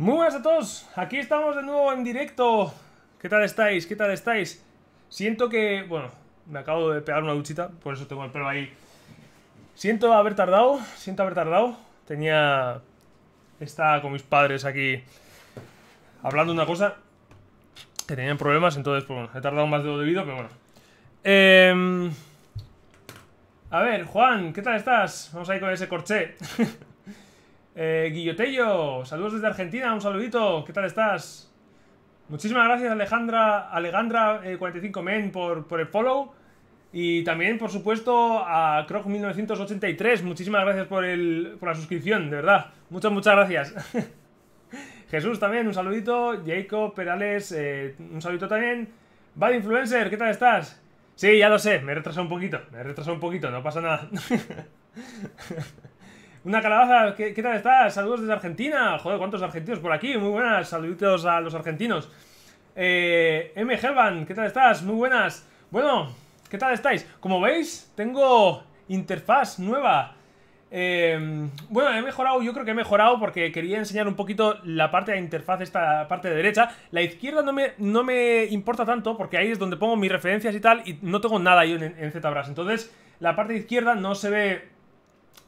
Muy buenas a todos, aquí estamos de nuevo en directo ¿Qué tal estáis? ¿Qué tal estáis? Siento que, bueno, me acabo de pegar una duchita Por eso tengo el pelo ahí Siento haber tardado, siento haber tardado Tenía... Estaba con mis padres aquí Hablando una cosa Que tenían problemas, entonces, pues bueno He tardado más de lo debido, pero bueno em, A ver, Juan, ¿qué tal estás? Vamos ahí con ese corché Eh, Guillotello, saludos desde Argentina, un saludito, ¿qué tal estás? Muchísimas gracias Alejandra, Alejandra45men eh, por, el follow y también, por supuesto, a Croc1983, muchísimas gracias por, la suscripción, de verdad, muchas, muchas gracias. Jesús también, un saludito, Jacob Perales, eh, un saludito también. Bad Influencer, ¿qué tal estás? Sí, ya lo sé, me he retrasado un poquito, me he retrasado un poquito, no pasa nada. Una calabaza, ¿qué, tal estás? Saludos desde Argentina. Joder, ¿cuántos argentinos por aquí? Muy buenas, saluditos a los argentinos. Eh, M. Helvan, ¿qué tal estás? Muy buenas. Bueno, ¿qué tal estáis? Como veis, tengo interfaz nueva. Eh, bueno, he mejorado, yo creo que he mejorado porque quería enseñar un poquito la parte de interfaz, esta parte de derecha. La izquierda no me, no me importa tanto porque ahí es donde pongo mis referencias y tal y no tengo nada ahí en, en ZBrush. Entonces, la parte izquierda no se ve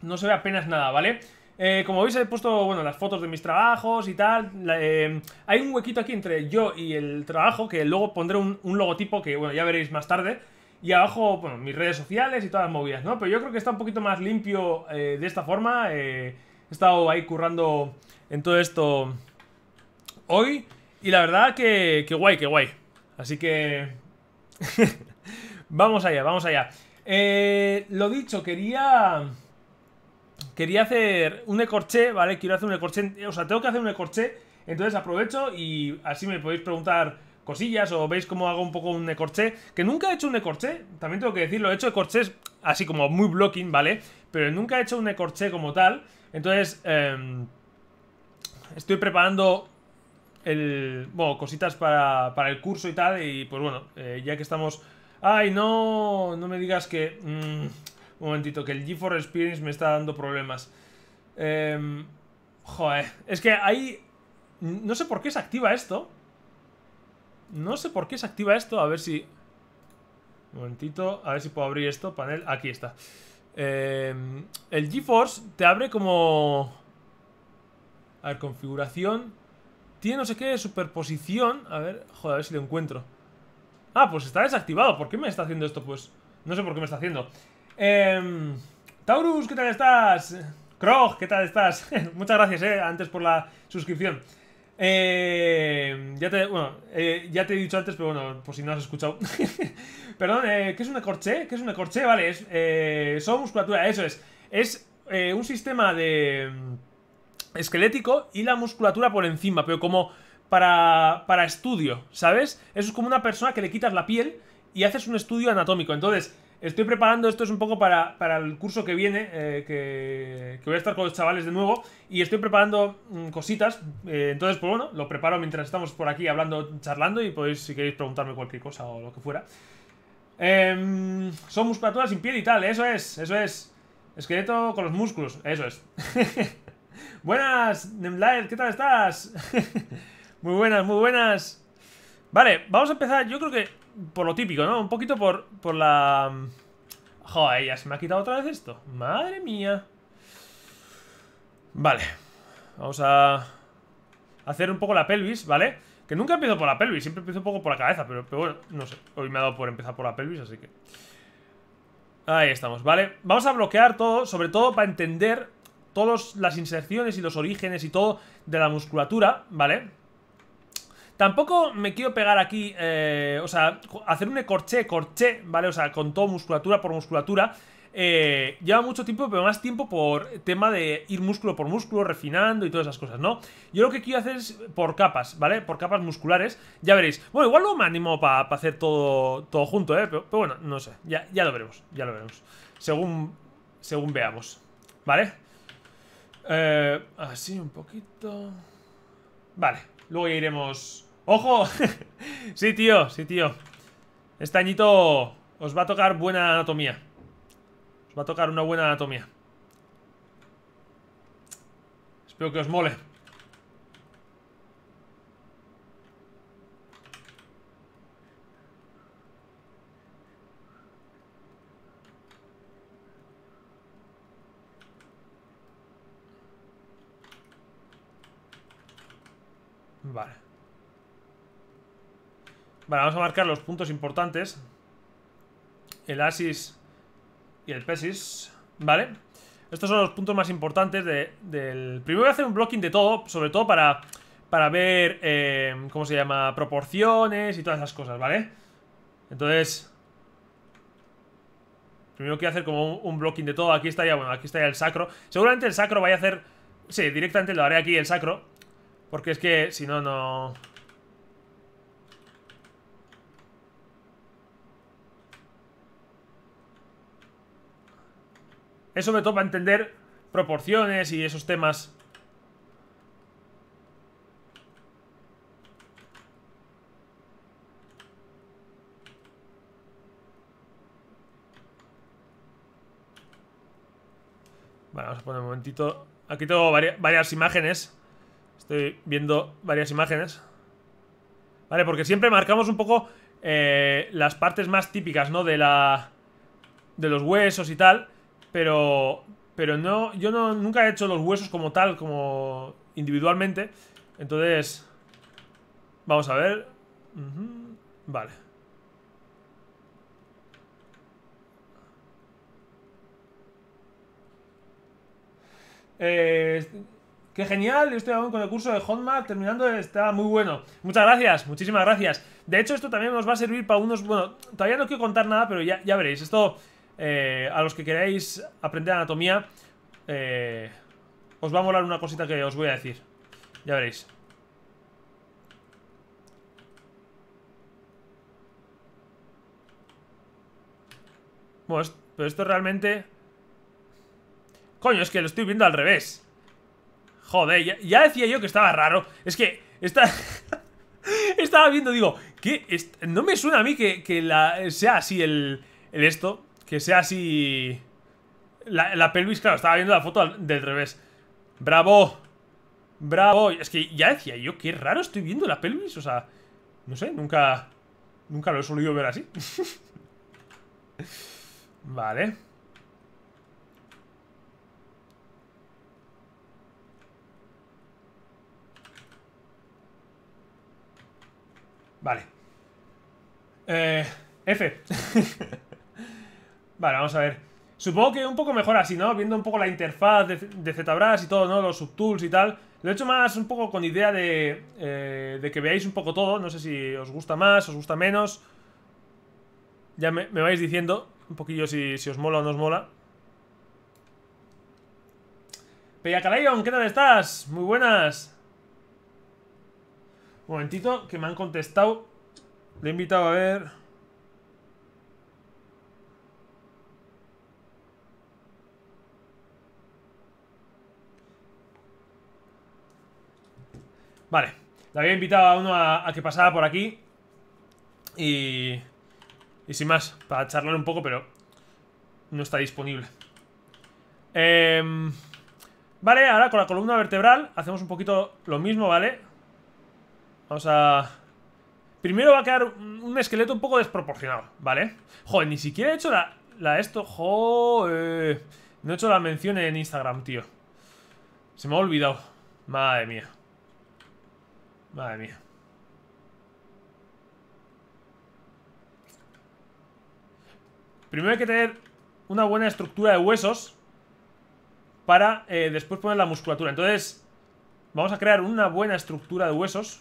no se ve apenas nada, ¿vale? Eh, como veis he puesto, bueno, las fotos de mis trabajos y tal em, Hay un huequito aquí entre yo y el trabajo Que luego pondré un, logotipo que, bueno, ya veréis más tarde Y abajo, bueno, mis redes sociales y todas las movidas, ¿no? Pero yo creo que está un poquito más limpio eh, de esta forma eh, He estado ahí currando en todo esto hoy Y la verdad que, que guay, que guay Así que... vamos allá, vamos allá Lo dicho, quería quería hacer un ecorché, ¿vale? Quiero hacer un ecorché, o sea, tengo que hacer un ecorché, entonces aprovecho y así me podéis preguntar cosillas o veis cómo hago un poco un ecorché, que nunca he hecho un ecorché, también tengo que decirlo, he hecho ecorchés así como muy blocking, ¿vale? Pero nunca he hecho un ecorché como tal, entonces eh, estoy preparando el, bueno, cositas para, para, el curso y tal, y pues bueno, eh, ya que estamos... Ay, no, no me digas que... Mmm, un momentito, que el GeForce Experience me está dando problemas. Em, joder, es que hay No sé por qué se activa esto. No sé por qué se activa esto. A ver si... Un momentito, a ver si puedo abrir esto. Panel, aquí está. Em, el GeForce te abre como... A ver, configuración. Tiene no sé qué, superposición. A ver, joder, a ver si lo encuentro. Ah, pues está desactivado. ¿Por qué me está haciendo esto? Pues no sé por qué me está haciendo. Em, Taurus, ¿qué tal estás? Krog, ¿qué tal estás? Muchas gracias, eh, antes por la suscripción. Eh, ya, te, bueno, eh, ya te he dicho antes, pero bueno, por si no has escuchado. Perdón, eh, ¿qué es un corché? ¿Qué es un corché? Vale, es, eh, son musculatura, eso es. Es eh, un sistema de mm, esquelético y la musculatura por encima, pero como para, para estudio, ¿sabes? Eso es como una persona que le quitas la piel y haces un estudio anatómico. Entonces, Estoy preparando esto es un poco para, el curso que viene, eh, que, voy a estar con los chavales de nuevo, y estoy preparando mm, cositas, eh, entonces pues bueno, lo preparo mientras estamos por aquí hablando, charlando, y podéis si queréis preguntarme cualquier cosa o lo que fuera. Em, son musculaturas sin piel y tal, eso es, eso es. Esqueleto con los músculos, eso es. buenas, Nemlaer, ¿qué tal estás? muy buenas, muy buenas. Vale, vamos a empezar, yo creo que por lo típico, ¿no? Un poquito por, por la... Mm, joder, ya se me ha quitado otra vez esto. Madre mía. Vale. Vamos a hacer un poco la pelvis, ¿vale? Que nunca empiezo por la pelvis, siempre empiezo un poco por la cabeza, pero, pero bueno, no sé. Hoy me ha dado por empezar por la pelvis, así que... Ahí estamos, ¿vale? Vamos a bloquear todo, sobre todo para entender todas las inserciones y los orígenes y todo de la musculatura, ¿vale? Tampoco me quiero pegar aquí, eh, o sea, hacer un ecorché, corché, ¿vale? O sea, con todo musculatura por musculatura. Eh, lleva mucho tiempo, pero más tiempo por tema de ir músculo por músculo, refinando y todas esas cosas, ¿no? Yo lo que quiero hacer es por capas, ¿vale? Por capas musculares, ya veréis. Bueno, igual no me animo para hacer todo, todo junto, ¿eh? Pero, bueno, no sé, ya, lo veremos, ya lo veremos. Según, según veamos, ¿vale? Eh, así un poquito... Vale, luego ya iremos ¡Ojo! sí, tío, sí, tío Estañito os va a tocar buena anatomía Os va a tocar una buena anatomía Espero que os mole Vale Vale, vamos a marcar los puntos importantes. El Asis y el Pesis. Vale. Estos son los puntos más importantes del... Primero voy a hacer un blocking de todo, sobre todo para, para ver, eh, ¿cómo se llama? Proporciones y todas esas cosas, ¿vale? Entonces... Primero quiero hacer como un, blocking de todo. Aquí está ya, bueno, aquí está el sacro. Seguramente el sacro vaya a hacer... Sí, directamente lo haré aquí, el sacro. Porque es que, si no, no... eso me topa entender proporciones y esos temas. Vale, vamos a poner un momentito. Aquí tengo varias imágenes. Estoy viendo varias imágenes. Vale, porque siempre marcamos un poco eh, las partes más típicas, ¿no? De la... De los huesos y tal. Pero, pero no, yo nunca he hecho los huesos como tal, como individualmente. Entonces, vamos a ver. Vale. Eh, qué genial, yo estoy aún con el curso de Hotmart terminando, está muy bueno. Muchas gracias, muchísimas gracias. De hecho, esto también nos va a servir para unos... Bueno, todavía no quiero contar nada, pero ya veréis. Esto eh, a los que queráis aprender anatomía, eh, os va a molar una cosita que os voy a decir. Ya veréis. Bueno, pero esto realmente... Coño, es que lo estoy viendo al revés. Joder, ya, decía yo que estaba raro. Es que esta... estaba viendo, digo, que no me suena a mí que, sea así el, el esto que sea así... La, pelvis, claro, estaba viendo la foto del revés. ¡Bravo! ¡Bravo! Es que ya decía yo, qué raro estoy viendo la pelvis. O sea, no sé, nunca... Nunca lo he solido ver así. vale. Vale. Eh, F. Vale, vamos a ver. Supongo que un poco mejor así, ¿no? Viendo un poco la interfaz de, ZBrush y todo, ¿no? Los subtools y tal. Lo he hecho más un poco con idea de, eh, de que veáis un poco todo. No sé si os gusta más, os gusta menos. Ya me, vais diciendo un poquillo si, os mola o no os mola. Peyacalayon, ¿qué tal estás? Muy buenas. Un momentito, que me han contestado. Le he invitado a ver... Vale, le había invitado a uno a, que pasara por aquí Y... Y sin más, para charlar un poco, pero no está disponible em, Vale, ahora con la columna vertebral hacemos un poquito lo mismo, ¿vale? Vamos a... Primero va a quedar un esqueleto un poco desproporcionado, ¿vale? Joder, ni siquiera he hecho la... la esto... Joder... No he hecho la mención en Instagram, tío. Se me ha olvidado. Madre mía. Madre mía. Primero hay que tener una buena estructura de huesos para eh, después poner la musculatura. Entonces, vamos a crear una buena estructura de huesos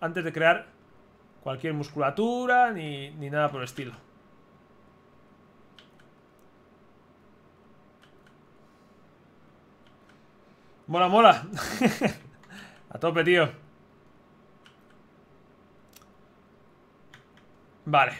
antes de crear cualquier musculatura ni, ni nada por el estilo. Mola, mola. a tope, tío. Vale.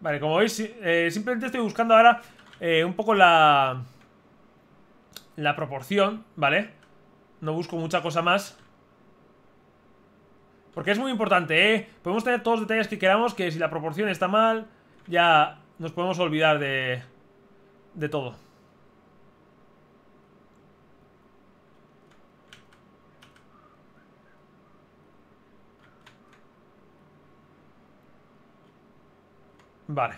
Vale, como veis, eh, simplemente estoy buscando ahora eh, un poco la... La proporción, ¿vale? No busco mucha cosa más. Porque es muy importante, ¿eh? Podemos tener todos los detalles que queramos, que si la proporción está mal, ya nos podemos olvidar de, de todo. Vale.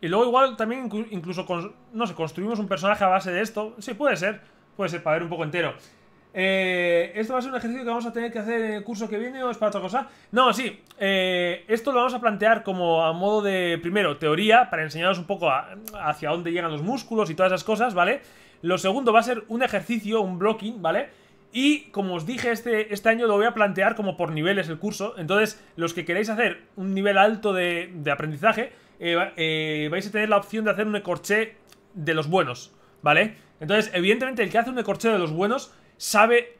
Y luego igual también incluso, no sé, construimos un personaje a base de esto. Sí, puede ser. Puede ser para ver un poco entero. Eh, ¿Esto va a ser un ejercicio que vamos a tener que hacer en el curso que viene o es para otra cosa? No, sí. Eh, esto lo vamos a plantear como a modo de, primero, teoría, para enseñaros un poco hacia dónde llegan los músculos y todas esas cosas, ¿vale? Lo segundo va a ser un ejercicio, un blocking, ¿vale? Y como os dije, este, este año lo voy a plantear como por niveles el curso. Entonces, los que queréis hacer un nivel alto de, aprendizaje, eh, eh, vais a tener la opción de hacer un ecorché de los buenos, ¿vale? Entonces, evidentemente, el que hace un ecorché de los buenos sabe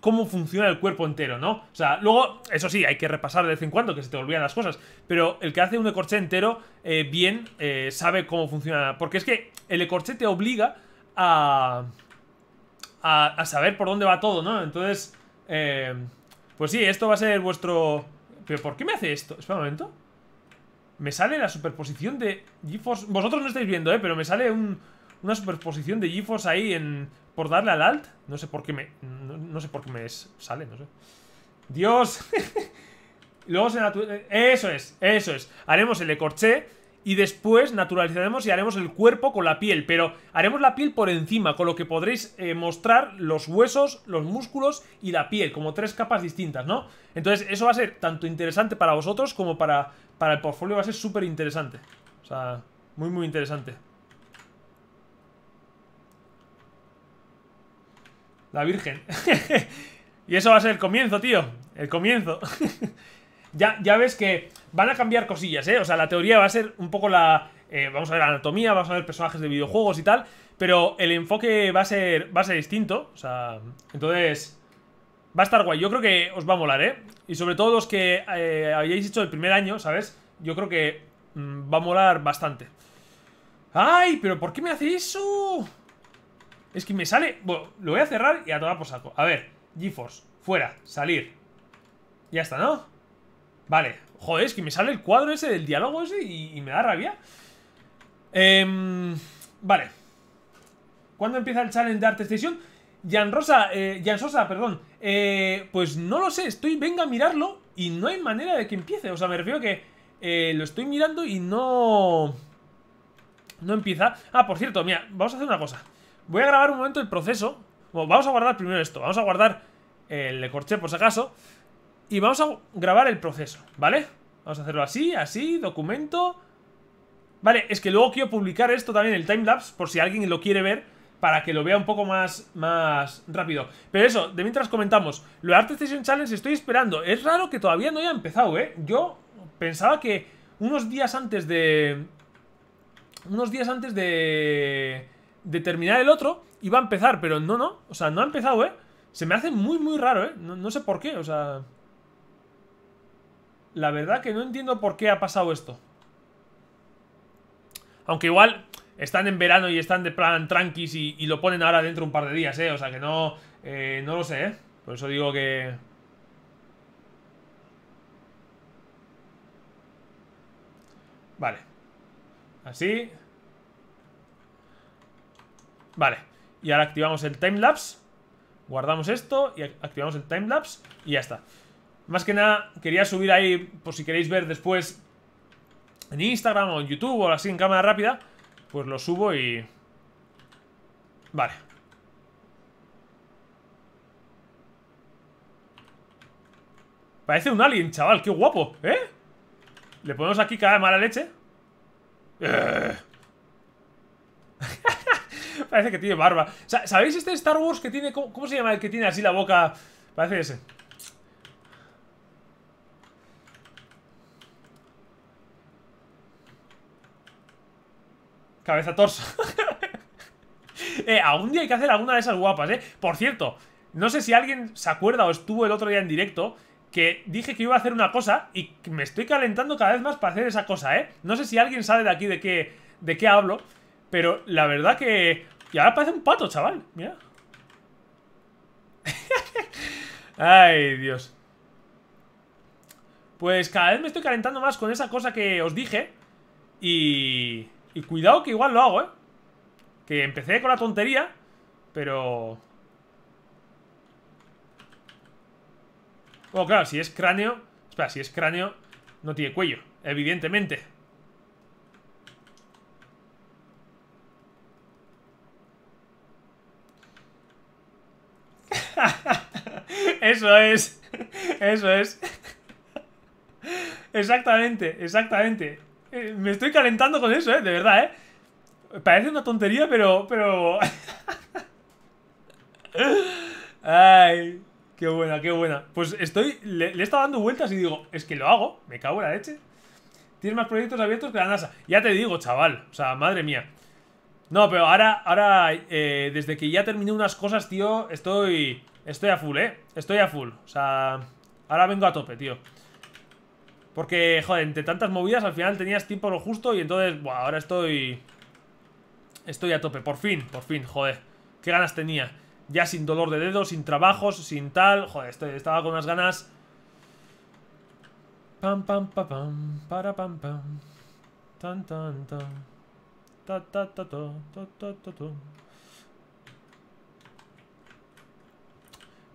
cómo funciona el cuerpo entero, ¿no? O sea, luego, eso sí, hay que repasar de vez en cuando que se te olvidan las cosas, pero el que hace un ecorché entero eh, bien eh, sabe cómo funciona, porque es que el ecorché te obliga a, a, saber por dónde va todo, ¿no? Entonces, eh, pues sí, esto va a ser vuestro... ¿Pero por qué me hace esto? Espera un momento. Me sale la superposición de GIFOS Vosotros no estáis viendo, ¿eh? Pero me sale una superposición de GIFOS ahí en por darle al alt. No sé por qué me... No, sé por qué me sale, no sé. ¡Dios! Luego Eso es, eso es. Haremos el ecorché y después naturalizaremos y haremos el cuerpo con la piel. Pero haremos la piel por encima, con lo que podréis eh, mostrar los huesos, los músculos y la piel. Como tres capas distintas, ¿no? Entonces eso va a ser tanto interesante para vosotros como para, para el portfolio. Va a ser súper interesante. O sea, muy muy interesante. La Virgen. y eso va a ser el comienzo, tío. El comienzo. ya, ya ves que van a cambiar cosillas, ¿eh? O sea, la teoría va a ser un poco la... Eh, vamos a ver anatomía, vamos a ver personajes de videojuegos y tal. Pero el enfoque va a ser, va a ser distinto. O sea, entonces... Va a estar guay. Yo creo que os va a molar, ¿eh? Y sobre todo los que eh, hecho el primer año, ¿sabes? Yo creo que mm, va a molar bastante. ¡Ay! ¿Pero por qué me hace eso? Es que me sale... Bueno, lo voy a cerrar y a tomar por saco. A ver, GeForce, fuera, salir. Ya está, ¿no? Vale. Joder, es que me sale el cuadro ese del diálogo ese y, me da rabia. Em, vale. ¿Cuándo empieza el challenge de Art Station? Jan Rosa, eh, Jan Sosa, perdón. Eh, pues no lo sé, estoy, venga a mirarlo y no hay manera de que empiece. O sea, me refiero que eh, lo estoy mirando y no... No empieza. Ah, por cierto, mira, vamos a hacer una cosa. Voy a grabar un momento el proceso. vamos a guardar primero esto. Vamos a guardar el corche por si acaso. Y vamos a grabar el proceso, ¿vale? Vamos a hacerlo así, así, documento. Vale, es que luego quiero publicar esto también, el timelapse, por si alguien lo quiere ver, para que lo vea un poco más, más rápido. Pero eso, de mientras comentamos, lo de Art Station Challenge estoy esperando. Es raro que todavía no haya empezado, ¿eh? Yo pensaba que unos días antes de... Unos días antes de de terminar el otro y va a empezar, pero no, no. O sea, no ha empezado, ¿eh? Se me hace muy, muy raro, ¿eh? No, sé por qué, o sea... La verdad que no entiendo por qué ha pasado esto. Aunque igual están en verano y están de plan tranquis y, lo ponen ahora dentro un par de días, ¿eh? O sea que no... Eh, no lo sé, ¿eh? Por eso digo que... Vale. Así. Vale, y ahora activamos el timelapse Guardamos esto y activamos el timelapse Y ya está Más que nada, quería subir ahí Por si queréis ver después En Instagram o en YouTube o así en cámara rápida Pues lo subo y... Vale Parece un alien, chaval, qué guapo, ¿eh? Le ponemos aquí cada mala leche eh. Parece que tiene barba. ¿Sabéis este Star Wars que tiene... ¿Cómo, se llama el que tiene así la boca? Parece ese. Cabeza torso. eh, algún día hay que hacer alguna de esas guapas, ¿eh? Por cierto, no sé si alguien se acuerda o estuvo el otro día en directo que dije que iba a hacer una cosa y me estoy calentando cada vez más para hacer esa cosa, ¿eh? No sé si alguien sabe de aquí de qué, de qué hablo. Pero la verdad que... Y ahora parece un pato, chaval. Mira. Ay, Dios. Pues cada vez me estoy calentando más con esa cosa que os dije. Y... Y cuidado que igual lo hago, ¿eh? Que empecé con la tontería, pero... Oh claro, si es cráneo... Espera, si es cráneo, no tiene cuello, evidentemente. Eso es. Eso es. Exactamente, exactamente. Eh, me estoy calentando con eso, ¿eh? De verdad, ¿eh? Parece una tontería, pero... pero... Ay, qué buena, qué buena. Pues estoy... Le, he estado dando vueltas y digo, es que lo hago. Me cago en la leche. Tienes más proyectos abiertos que la NASA. Ya te digo, chaval. O sea, madre mía. No, pero ahora, ahora, eh, desde que ya terminé unas cosas, tío, estoy... Estoy a full, ¿eh? Estoy a full. O sea, ahora vengo a tope, tío. Porque, joder, entre tantas movidas al final tenías tiempo lo justo y entonces, buah, ahora estoy... Estoy a tope, por fin, por fin, joder. Qué ganas tenía. Ya sin dolor de dedos, sin trabajos, sin tal. Joder, estoy, estaba con unas ganas... Pam, pam, pam, pam, para, pam, pam. Tan, tan, tan. Ta, ta, ta, ta, ta, ta, ta, ta.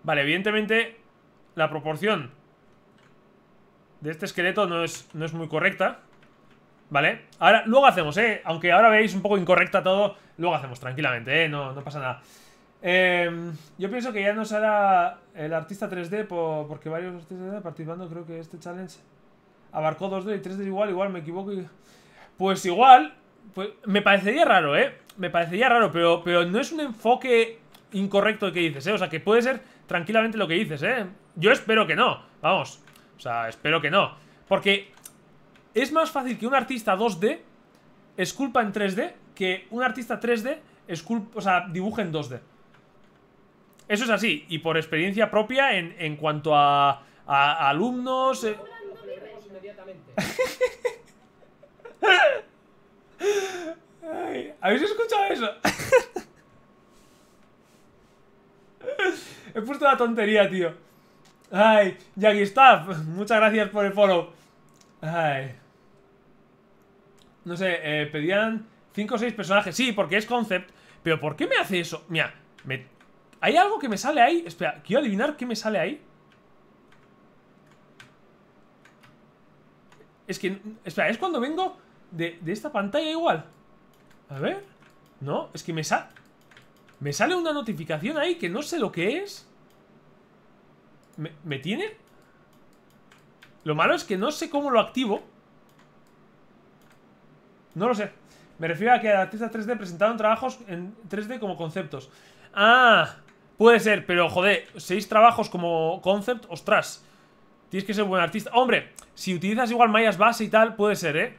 Vale, evidentemente la proporción de este esqueleto no es, no es muy correcta. ¿Vale? Ahora, luego hacemos, ¿eh? Aunque ahora veis un poco incorrecta todo, luego hacemos tranquilamente, ¿eh? No, no pasa nada. Em, yo pienso que ya no será el artista 3D porque varios artistas participando, creo que este challenge abarcó 2D y 3D igual, igual me equivoco. Pues igual, pues me parecería raro, ¿eh? Me parecería raro, pero, pero no es un enfoque incorrecto el que dices, ¿eh? O sea, que puede ser tranquilamente lo que dices, ¿eh? Yo espero que no, vamos. O sea, espero que no. Porque es más fácil que un artista 2D esculpa en 3D que un artista 3D esculpa, o sea, dibuje en 2D. Eso es así, y por experiencia propia en, cuanto a, a alumnos... Eh. ¿Habéis escuchado eso? He puesto la tontería, tío. Ay, Jackie Staff, muchas gracias por el follow. Ay. No sé, eh, pedían 5 o 6 personajes. Sí, porque es concept. Pero ¿por qué me hace eso? Mira, me... ¿hay algo que me sale ahí? Espera, quiero adivinar qué me sale ahí. Es que, espera, es cuando vengo de, de esta pantalla igual. A ver. No, es que me sale... Me sale una notificación ahí que no sé lo que es. ¿Me, tiene? Lo malo es que no sé cómo lo activo. No lo sé. Me refiero a que artista 3D presentaron trabajos en 3D como conceptos. Ah, puede ser, pero joder, seis trabajos como concept, ostras. Tienes que ser buen artista. Hombre, si utilizas igual mayas base y tal, puede ser, ¿eh?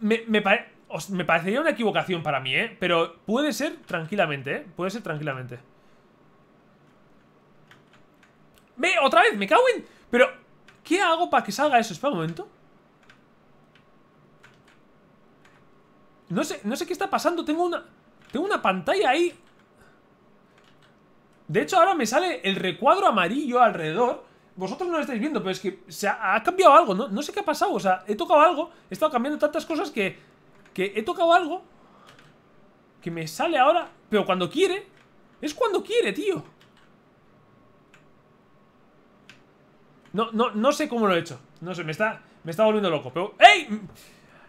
Me, me parece me parecería una equivocación para mí, ¿eh? Pero puede ser tranquilamente, ¿eh? Puede ser tranquilamente. ¡Me! ¡Otra vez! ¡Me cago en! Pero, ¿qué hago para que salga eso? Espera un momento. No sé, no sé qué está pasando. Tengo una... Tengo una pantalla ahí. De hecho, ahora me sale el recuadro amarillo alrededor. Vosotros no lo estáis viendo, pero es que se ha, ha cambiado algo. No, no sé qué ha pasado. O sea, he tocado algo. He estado cambiando tantas cosas que que he tocado algo que me sale ahora, pero cuando quiere, es cuando quiere, tío. No, no, no sé cómo lo he hecho. No sé, me está, me está volviendo loco. Pero, ¡ey!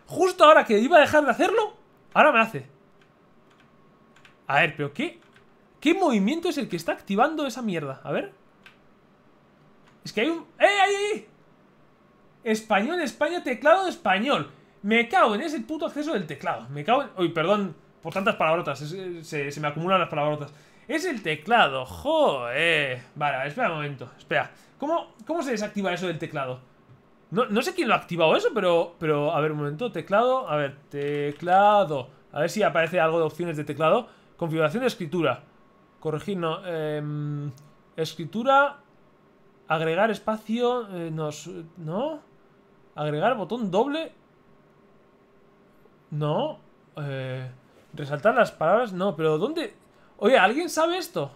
Justo ahora que iba a dejar de hacerlo, ahora me hace. A ver, pero ¿qué? ¿Qué movimiento es el que está activando esa mierda? A ver. Es que hay un... ¡Ey, ahí, Español, España, teclado español. Me cago en ese puto acceso del teclado. Me cago en... Uy, perdón por tantas palabrotas. Eh, se, me acumulan las palabrotas. Es el teclado, joder. Vale, espera un momento, espera. ¿Cómo, cómo se desactiva eso del teclado? No, sé quién lo ha activado eso, pero, pero... A ver, un momento, teclado. A ver, teclado. A ver si aparece algo de opciones de teclado. Configuración de escritura. Corregir, no. Em, escritura. Agregar espacio. Eh, nos, ¿No? Agregar botón doble. No. Eh, resaltar las palabras, no. Pero ¿dónde...? Oye, ¿alguien sabe esto?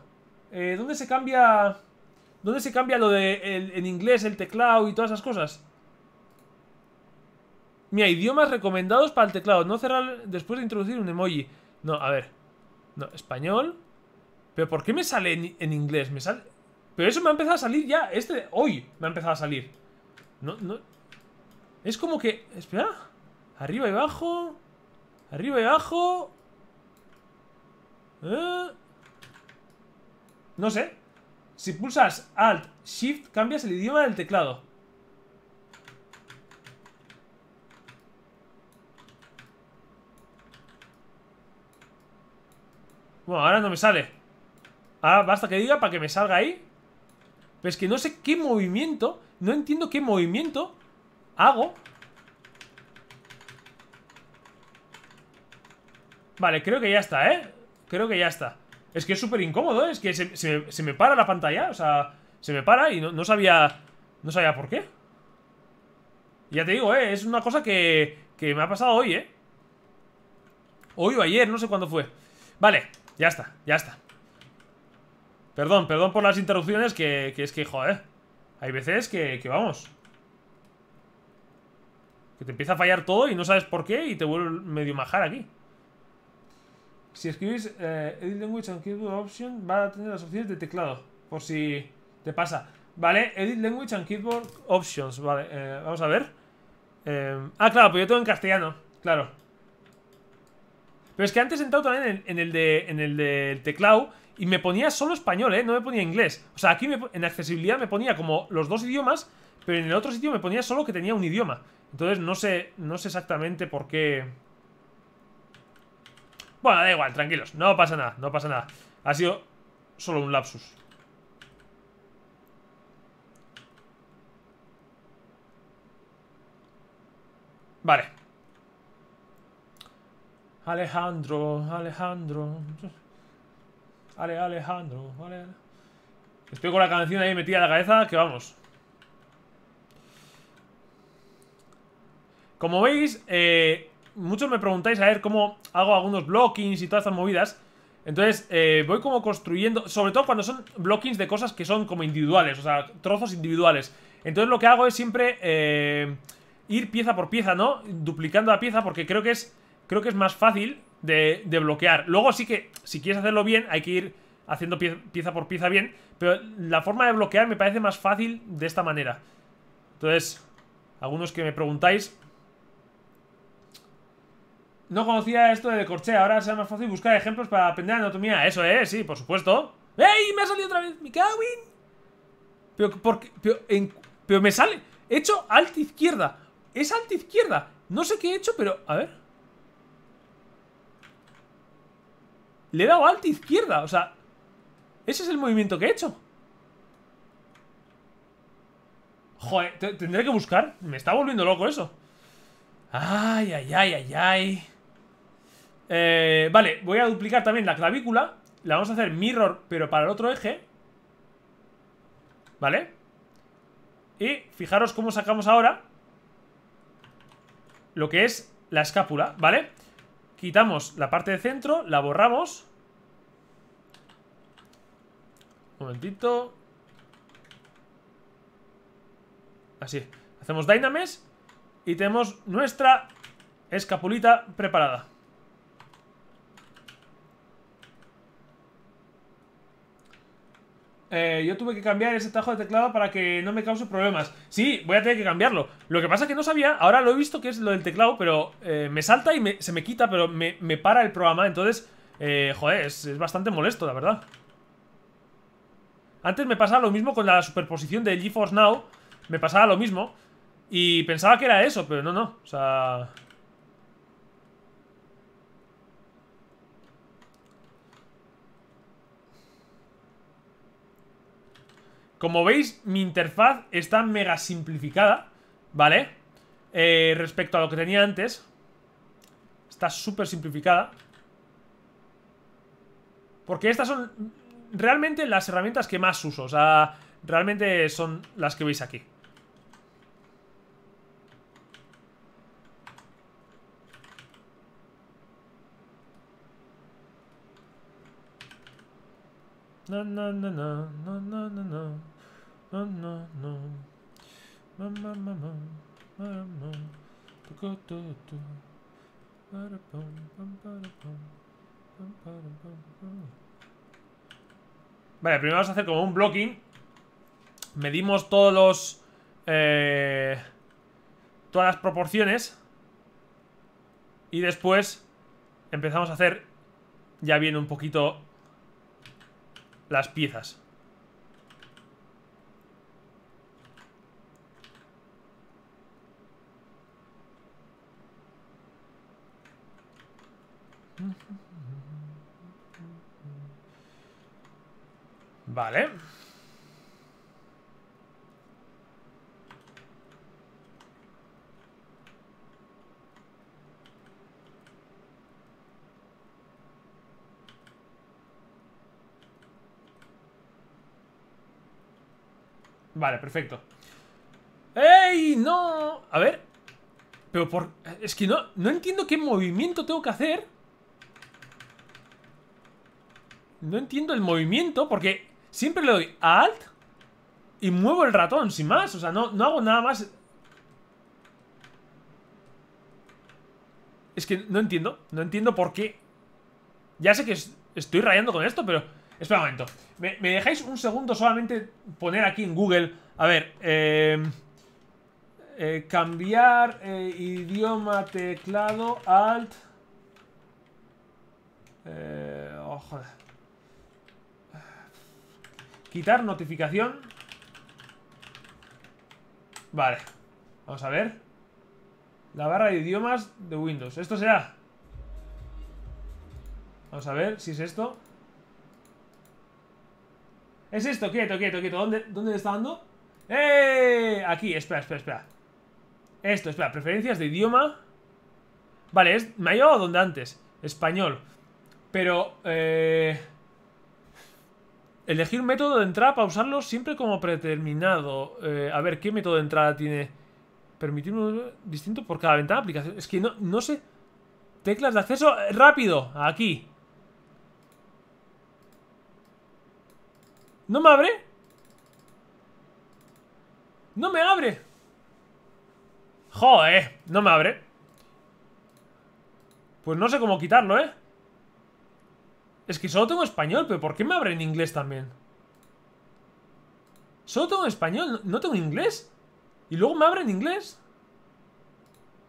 Eh, ¿Dónde se cambia...? ¿Dónde se cambia lo de el, en inglés el teclado y todas esas cosas? Mira, idiomas recomendados para el teclado. No cerrar después de introducir un emoji. No, a ver. No, español. ¿Pero por qué me sale en, en inglés? Me sale... Pero eso me ha empezado a salir ya. Este, hoy me ha empezado a salir. No, no... Es como que... Espera. Arriba y abajo. Arriba y abajo. Eh. No sé. Si pulsas Alt Shift, cambias el idioma del teclado. Bueno, ahora no me sale. Ah, basta que diga para que me salga ahí. Pero es que no sé qué movimiento. No entiendo qué movimiento hago Vale, creo que ya está, ¿eh? Creo que ya está Es que es súper incómodo, ¿eh? es que se, me para la pantalla O sea, se me para y no, sabía No sabía por qué Ya te digo, ¿eh? Es una cosa que, me ha pasado hoy, ¿eh? Hoy o ayer, no sé cuándo fue Vale, ya está, ya está Perdón, perdón por las interrupciones que, es que, joder Hay veces que, que vamos Que te empieza a fallar todo y no sabes por qué Y te vuelve medio majar aquí si escribís eh, Edit Language and Keyboard Options, va a tener las opciones de teclado, por si te pasa. Vale, Edit Language and Keyboard Options, vale, eh, vamos a ver. Eh, ah, claro, pues yo tengo en castellano, claro. Pero es que antes he entrado también en, el de, en el del teclado y me ponía solo español, ¿eh? No me ponía inglés. O sea, aquí me, en accesibilidad me ponía como los dos idiomas, pero en el otro sitio me ponía solo que tenía un idioma. Entonces no sé, no sé exactamente por qué... Bueno, da igual, tranquilos. No pasa nada, no pasa nada. Ha sido solo un lapsus. Vale. Alejandro, Alejandro. vale, Alejandro, vale. Estoy con la canción ahí metida en la cabeza, que vamos. Como veis, eh, muchos me preguntáis a ver cómo hago algunos blockings y todas estas movidas. Entonces, eh, voy como construyendo, sobre todo cuando son blockings de cosas que son como individuales, o sea, trozos individuales. Entonces lo que hago es siempre eh, ir pieza por pieza, ¿no? Duplicando la pieza porque creo que es, creo que es más fácil de, de bloquear. Luego sí que, si quieres hacerlo bien, hay que ir haciendo pieza por pieza bien, pero la forma de bloquear me parece más fácil de esta manera. Entonces, algunos que me preguntáis, no conocía esto de corchea, ahora será más fácil buscar ejemplos para aprender anatomía. Eso es, sí, por supuesto. ¡Ey! Me ha salido otra vez. mi Pero, porque, me sale. He hecho alta izquierda. Es alta izquierda. No sé qué he hecho, pero. A ver. Le he dado alta izquierda. O sea. Ese es el movimiento que he hecho. Joder, tendré que buscar. Me está volviendo loco eso. Ay, ay, ay, ay, ay. Eh, vale, voy a duplicar también la clavícula. La vamos a hacer mirror, pero para el otro eje. ¿Vale? Y fijaros cómo sacamos ahora lo que es la escápula, ¿vale? Quitamos la parte de centro, la borramos. Un momentito. Así. Hacemos Dynames y tenemos nuestra escapulita preparada. Eh, yo tuve que cambiar ese tajo de teclado para que no me cause problemas. Sí, voy a tener que cambiarlo. Lo que pasa es que no sabía, ahora lo he visto que es lo del teclado, pero eh, me salta y se me quita, pero me, para el programa. Entonces, eh, joder, es, es bastante molesto, la verdad. Antes me pasaba lo mismo con la superposición de GeForce Now. Me pasaba lo mismo. Y pensaba que era eso, pero no, no. O sea... Como veis, mi interfaz está mega simplificada, ¿vale? Eh, respecto a lo que tenía antes. Está súper simplificada. Porque estas son realmente las herramientas que más uso. O sea, realmente son las que veis aquí. Vale, primero vamos a hacer como un blocking. Medimos todos los... Eh, todas las proporciones. Y después empezamos a hacer ya viene un poquito las piezas. Vale. Vale, perfecto. ¡Ey! ¡No! A ver. Pero por... Es que no, no entiendo qué movimiento tengo que hacer. No entiendo el movimiento porque siempre le doy Alt y muevo el ratón, sin más. O sea, no, no hago nada más. Es que no entiendo. No entiendo por qué. Ya sé que estoy rayando con esto, pero... Espera un momento. ¿Me, dejáis un segundo solamente poner aquí en Google? A ver, eh, eh, cambiar eh, idioma teclado alt. Oh, Quitar notificación. Vale. Vamos a ver. La barra de idiomas de Windows. Esto será. Vamos a ver si es esto. Es esto, quieto, quieto, quieto. ¿Dónde, está dando? ¡Eh! Aquí, espera, espera, espera. Esto, espera, preferencias de idioma. Vale, es, me ha llevado donde antes. Español. Pero, eh... Elegir método de entrada para usarlo siempre como predeterminado. Eh, a ver, ¿qué método de entrada tiene? Permitir un distinto por cada ventana de aplicación. Es que no, no sé. Teclas de acceso eh, rápido. Aquí. ¿No me abre? ¡No me abre! ¡Joder! No me abre. Pues no sé cómo quitarlo, ¿eh? Es que solo tengo español, pero ¿por qué me abre en inglés también? Solo tengo español, no tengo inglés. Y luego me abre en inglés.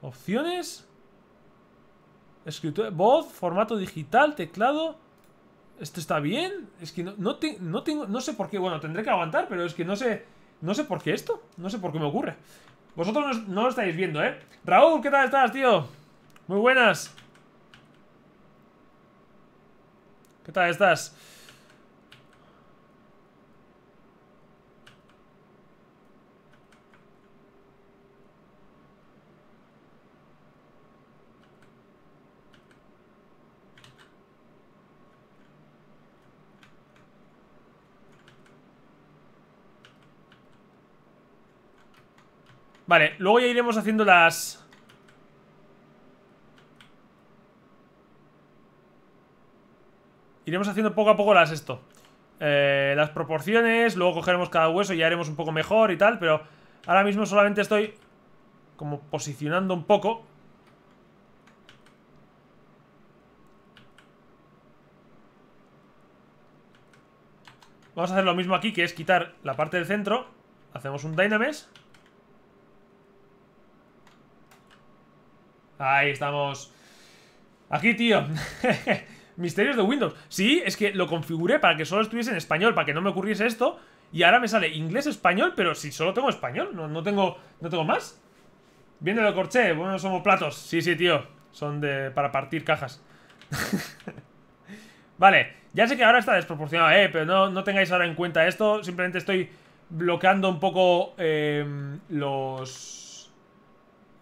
Opciones. Escritura, voz, formato digital, teclado. ¿Esto está bien? Es que no, no, tengo... No sé por qué... Bueno, tendré que aguantar, pero es que no sé... No sé por qué esto. No sé por qué me ocurre. Vosotros no, no lo estáis viendo, ¿eh? Raúl, ¿qué tal estás, tío? Muy buenas. ¿Qué tal estás? Vale, luego ya iremos haciendo las... Iremos haciendo poco a poco las esto. Eh, las proporciones, luego cogeremos cada hueso y ya haremos un poco mejor y tal, pero ahora mismo solamente estoy como posicionando un poco. Vamos a hacer lo mismo aquí, que es quitar la parte del centro. Hacemos un Dynames. Ahí estamos. Aquí, tío. Misterios de Windows. Sí, es que lo configuré para que solo estuviese en español, para que no me ocurriese esto. Y ahora me sale inglés-español, pero si solo tengo español, no, tengo, no tengo más. Viene de corché, bueno, somos platos. Sí, sí, tío. Son de para partir cajas. vale, ya sé que ahora está desproporcionado, eh, pero no, no tengáis ahora en cuenta esto. Simplemente estoy bloqueando un poco eh, los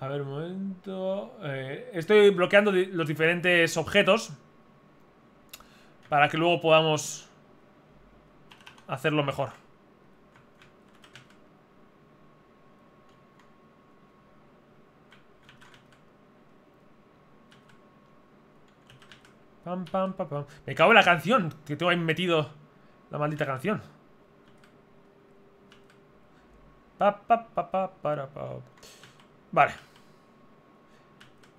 a ver, un momento. Eh, estoy bloqueando los diferentes objetos. Para que luego podamos hacerlo mejor. Pam, pam, pam, pam. Me cago en la canción que tengo ahí metido. La maldita canción. pa, pa, pa, pa. Vale.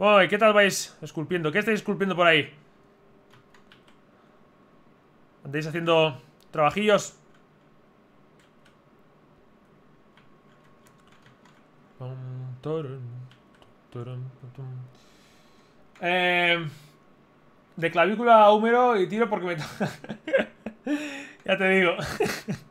Uy, ¿qué tal vais esculpiendo? ¿Qué estáis esculpiendo por ahí? ¿Andáis haciendo trabajillos? Eh, de clavícula a húmero y tiro porque me... ya te digo.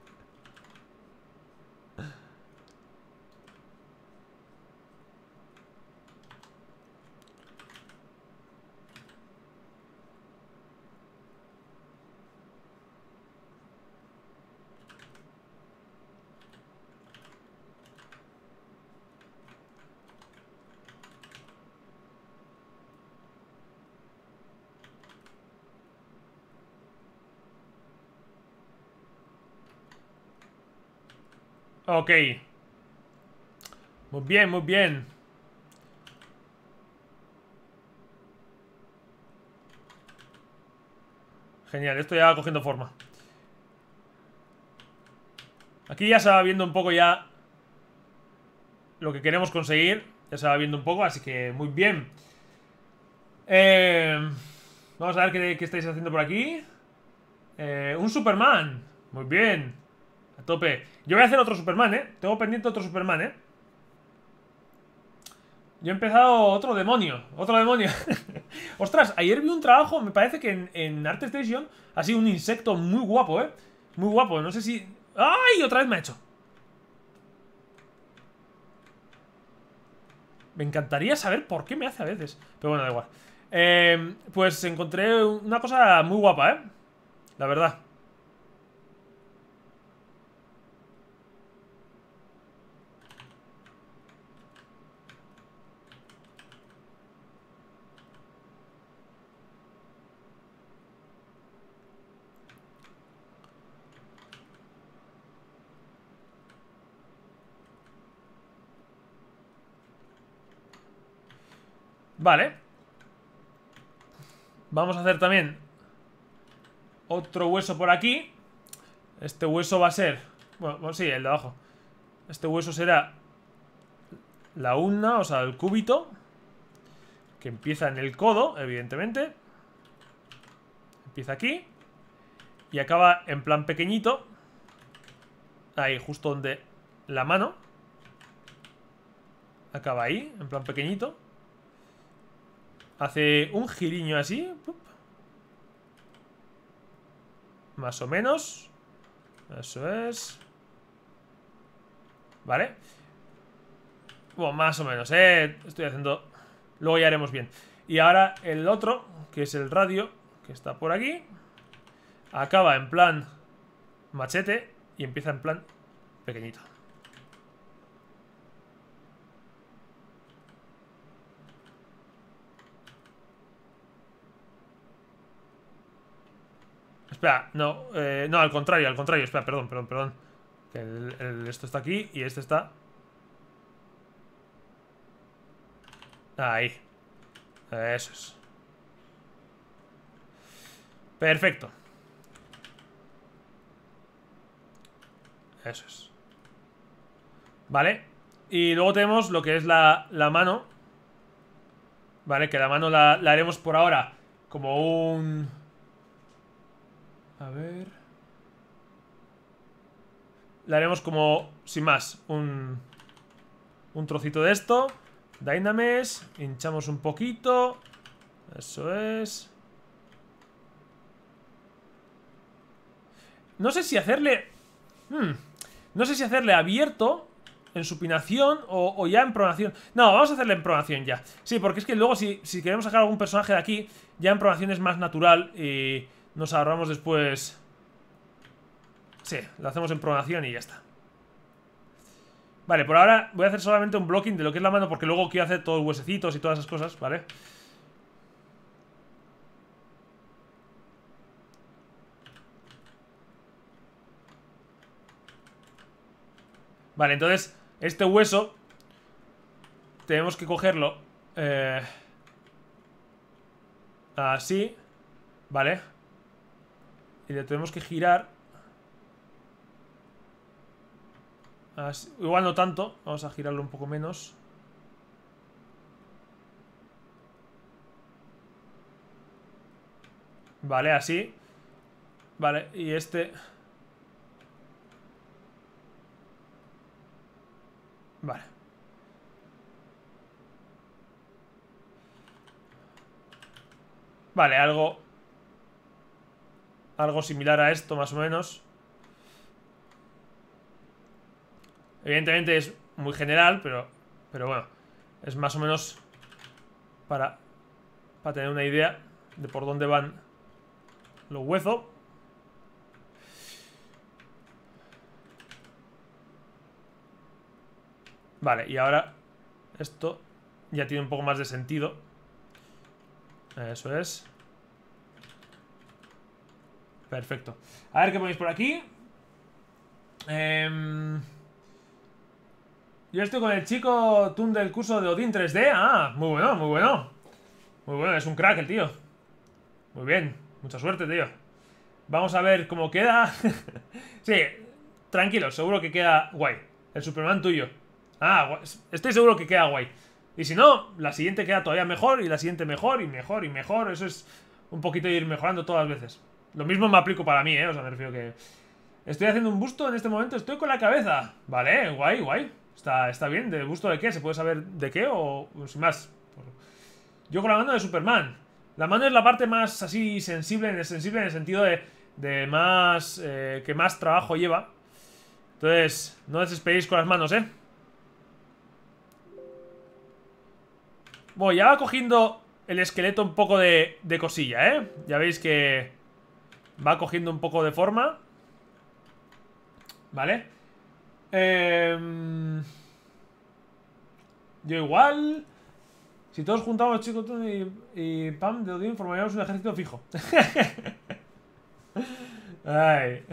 Ok. Muy bien, muy bien. Genial, esto ya va cogiendo forma. Aquí ya se va viendo un poco ya lo que queremos conseguir. Ya se va viendo un poco, así que muy bien. Eh, vamos a ver qué, estáis haciendo por aquí. Eh, un Superman. Muy bien tope. Yo voy a hacer otro Superman, ¿eh? Tengo pendiente otro Superman, ¿eh? Yo he empezado otro demonio. Otro demonio. Ostras, ayer vi un trabajo, me parece que en, en Art Station ha sido un insecto muy guapo, ¿eh? Muy guapo. No sé si... ¡Ay! Otra vez me ha hecho. Me encantaría saber por qué me hace a veces. Pero bueno, da igual. Eh, pues encontré una cosa muy guapa, ¿eh? La verdad. Vale. Vamos a hacer también otro hueso por aquí. Este hueso va a ser... Bueno, sí, el de abajo. Este hueso será la una, o sea, el cúbito. Que empieza en el codo, evidentemente. Empieza aquí. Y acaba en plan pequeñito. Ahí, justo donde la mano. Acaba ahí, en plan pequeñito. Hace un giriño así. Más o menos. Eso es. Vale. Bueno, más o menos, ¿eh? Estoy haciendo... Luego ya haremos bien. Y ahora el otro, que es el radio, que está por aquí. Acaba en plan machete y empieza en plan pequeñito. Espera, no, eh, no, al contrario, al contrario. Espera, perdón, perdón, perdón. esto está aquí y este está... Ahí. Eso es. Perfecto. Eso es. Vale. Y luego tenemos lo que es la, mano. Vale, que la mano la haremos por ahora como un... A ver... Le haremos como, sin más, un, un trocito de esto. Dynames, hinchamos un poquito. Eso es. No sé si hacerle... Hmm, no sé si hacerle abierto en supinación o, ya en pronación. No, vamos a hacerle en pronación ya. Sí, porque es que luego si, si queremos sacar algún personaje de aquí, ya en pronación es más natural y... Eh, nos ahorramos después... Sí, lo hacemos en programación y ya está. Vale, por ahora voy a hacer solamente un blocking de lo que es la mano porque luego quiero hacer todos los huesecitos y todas esas cosas, ¿vale? Vale, entonces este hueso tenemos que cogerlo eh, así, ¿vale? Y le tenemos que girar. Igual no tanto. Vamos a girarlo un poco menos. Vale, así. Vale, y este... Vale. Vale, algo algo similar a esto, más o menos. Evidentemente es muy general, pero, pero bueno, es más o menos para, para tener una idea de por dónde van los huesos. Vale, y ahora esto ya tiene un poco más de sentido. Eso es. Perfecto. A ver qué ponéis por aquí. Em, yo estoy con el chico Tun del curso de Odin 3D. Ah, muy bueno, muy bueno. Muy bueno, es un crack el tío. Muy bien, mucha suerte, tío. Vamos a ver cómo queda. sí, tranquilo, seguro que queda guay. El Superman tuyo. Ah, estoy seguro que queda guay. Y si no, la siguiente queda todavía mejor y la siguiente mejor y mejor y mejor. Eso es un poquito ir mejorando todas las veces. Lo mismo me aplico para mí, ¿eh? O sea, me refiero que... Estoy haciendo un busto en este momento, estoy con la cabeza. Vale, guay, guay. Está, está bien. ¿De busto de qué? ¿Se puede saber de qué o sin más? Yo con la mano de Superman. La mano es la parte más así sensible, en el, sensible en el sentido de, de más... Eh, que más trabajo lleva. Entonces, no desesperéis con las manos, ¿eh? Bueno, ya va cogiendo el esqueleto un poco de cosilla, ¿eh? Ya veis que va cogiendo un poco de forma. ¿Vale? Em, yo igual... Si todos juntamos chicos y, Pam de Odín formaríamos un ejército fijo. Ay.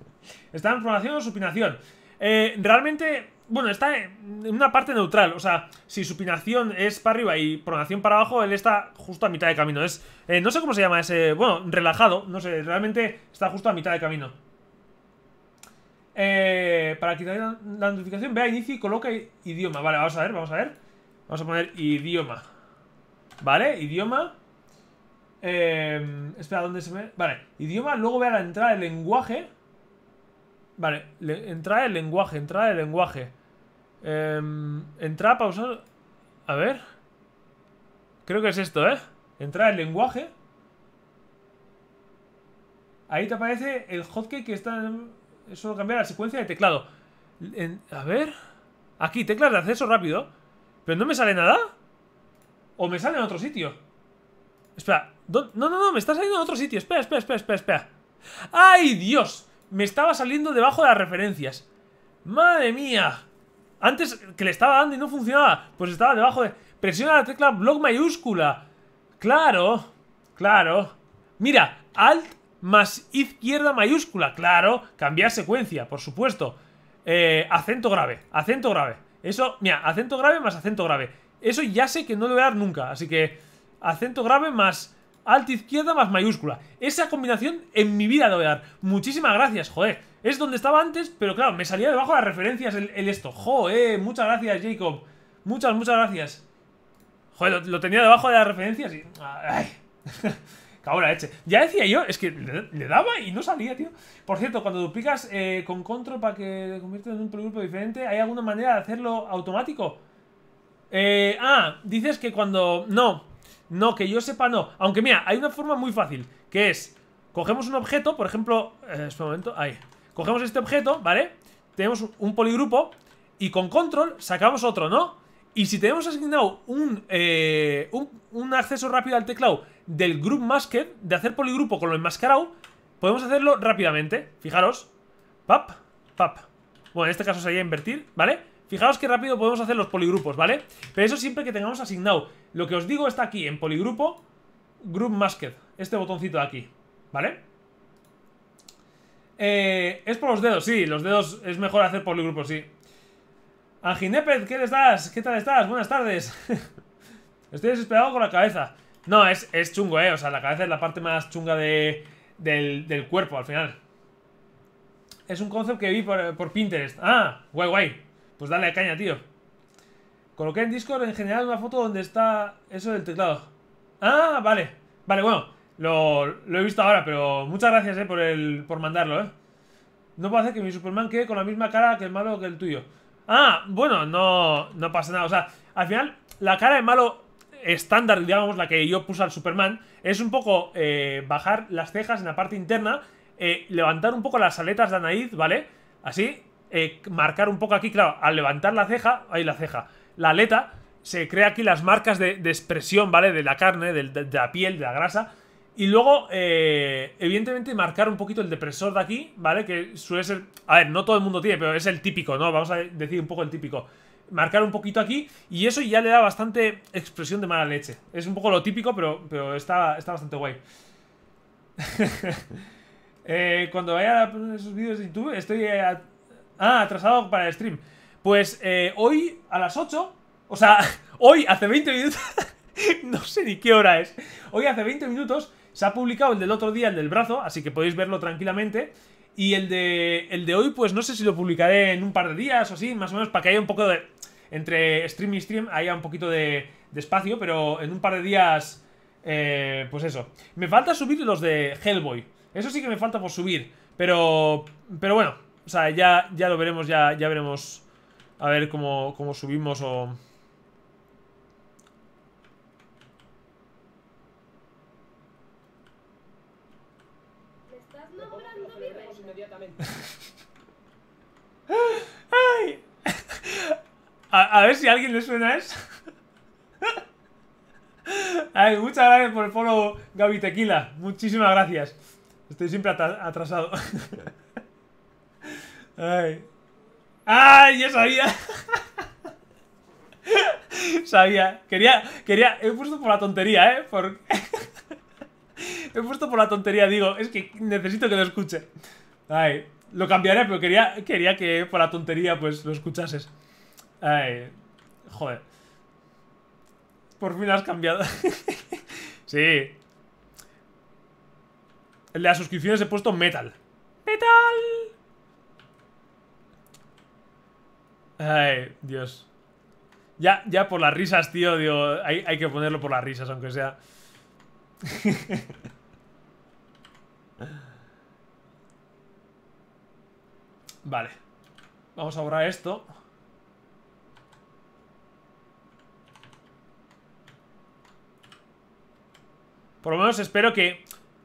¿Está en formación o supinación? Eh, realmente bueno, está en una parte neutral. O sea, si supinación es para arriba y pronación para abajo, él está justo a mitad de camino. Es. Eh, no sé cómo se llama ese. Bueno, relajado. No sé, realmente está justo a mitad de camino. Eh, para quitar la, notificación, vea inicio y coloca idioma. Vale, vamos a ver, vamos a ver. Vamos a poner idioma. Vale, idioma. Eh, espera, ¿dónde se ve? Vale, idioma. Luego a la entrada del lenguaje. Vale, le, entrada el lenguaje, entrada el lenguaje. entra em, Entra A ver. Creo que es esto, ¿eh? Entra el lenguaje. Ahí te aparece el hotkey que está... eso cambiar la secuencia de teclado. A ver... Aquí, teclas de acceso rápido. ¿Pero no me sale nada? ¿O me sale en otro sitio? Espera. No, no, no. Me está saliendo en otro sitio. Espera, espera, espera, espera, espera. ¡Ay, Dios! me estaba saliendo debajo de las referencias. ¡Madre mía! Antes que le estaba dando y no funcionaba, pues estaba debajo de... Presiona la tecla block mayúscula. Claro, claro. Mira, alt más izquierda mayúscula. Claro, cambiar secuencia, por supuesto. Eh, acento grave, acento grave. Eso, mira, acento grave más acento grave. Eso ya sé que no lo voy a dar nunca, así que acento grave más Alta izquierda más mayúscula. Esa combinación en mi vida lo voy a dar. Muchísimas gracias, joder. Es donde estaba antes, pero claro, me salía debajo de las referencias el, esto. Joder, muchas gracias, Jacob. Muchas, muchas gracias. Joder, lo, tenía debajo de las referencias y... Ay. Cabra Ya decía yo, es que le, daba y no salía, tío. Por cierto, cuando duplicas eh, con control para que te conviertas en un grupo diferente, ¿hay alguna manera de hacerlo automático? Eh, ah, dices que cuando... No, no, que yo sepa no. Aunque mira, hay una forma muy fácil, que es... Cogemos un objeto, por ejemplo... Eh, espera un momento, ahí. Cogemos este objeto, ¿vale? Tenemos un poligrupo y con control sacamos otro, ¿no? Y si tenemos asignado eh, un, un, acceso rápido al teclado del group masked, de hacer poligrupo con lo enmascarado, podemos hacerlo rápidamente. Fijaros. Pap, pap. Bueno, en este caso sería invertir, ¿vale? Fijaos qué rápido podemos hacer los poligrupos, ¿vale? Pero eso siempre que tengamos asignado. Lo que os digo está aquí, en poligrupo, group masked. Este botoncito de aquí, ¿vale? Eh, es por los dedos, sí, los dedos es mejor hacer poligrupos, sí. Anginepet, ¿qué le estás? ¿Qué tal estás? Buenas tardes. Estoy desesperado con la cabeza. No, es, es, chungo, ¿eh? O sea, la cabeza es la parte más chunga del, cuerpo, al final. Es un concepto que vi por, por Pinterest. Ah, guay, guay. Pues dale caña, tío. Coloqué en Discord en general una foto donde está eso del teclado. Ah, vale. Vale, bueno. Lo, he visto ahora, pero muchas gracias, eh, por, el, por mandarlo, eh. No puedo hacer que mi Superman quede con la misma cara que el malo que el tuyo. Ah, bueno, no, no pasa nada. O sea, al final, la cara de malo estándar, digamos, la que yo puse al Superman, es un poco eh, bajar las cejas en la parte interna, eh, levantar un poco las aletas de la nariz, ¿vale? Así, eh, marcar un poco aquí, claro, al levantar la ceja, ahí la ceja, la aleta, se crea aquí las marcas de, expresión, ¿vale? De la carne, de, la piel, de la grasa. Y luego, eh, evidentemente, marcar un poquito el depresor de aquí, ¿vale? Que suele ser... A ver, no todo el mundo tiene, pero es el típico, ¿no? Vamos a decir un poco el típico. Marcar un poquito aquí y eso ya le da bastante expresión de mala leche. Es un poco lo típico, pero, pero está, está bastante guay. Eh, cuando vaya a esos vídeos de YouTube, estoy a Ah, atrasado para el stream. Pues eh, hoy a las 8, o sea, hoy hace 20 minutos, no sé ni qué hora es, hoy hace 20 minutos se ha publicado el del otro día, el del brazo, así que podéis verlo tranquilamente. Y el de, el de hoy, pues no sé si lo publicaré en un par de días o así, más o menos, para que haya un poco de... Entre stream y stream haya un poquito de, de espacio, pero en un par de días... Eh, pues eso. Me falta subir los de Hellboy. Eso sí que me falta por subir. Pero... Pero bueno, o sea, ya, ya lo veremos, ya, veremos a ver cómo, subimos o... A, ver si a alguien le suena eso. Ay, muchas gracias por el follow, Gaby Tequila. Muchísimas gracias. Estoy siempre atrasado. Ay. ¡Ay! ¡Ya sabía! sabía. Quería, quería. He puesto por la tontería, ¿eh? Por... he puesto por la tontería, digo. Es que necesito que lo escuche. Ay. Lo cambiaré, pero quería, quería que por la tontería, pues, lo escuchases. Ay. Joder. Por fin has cambiado. sí. En las suscripciones he puesto metal. ¡Metal! Ay, Dios. Ya, ya por las risas, tío, digo, hay, que ponerlo por las risas, aunque sea. vale. Vamos a borrar esto. Por lo menos espero que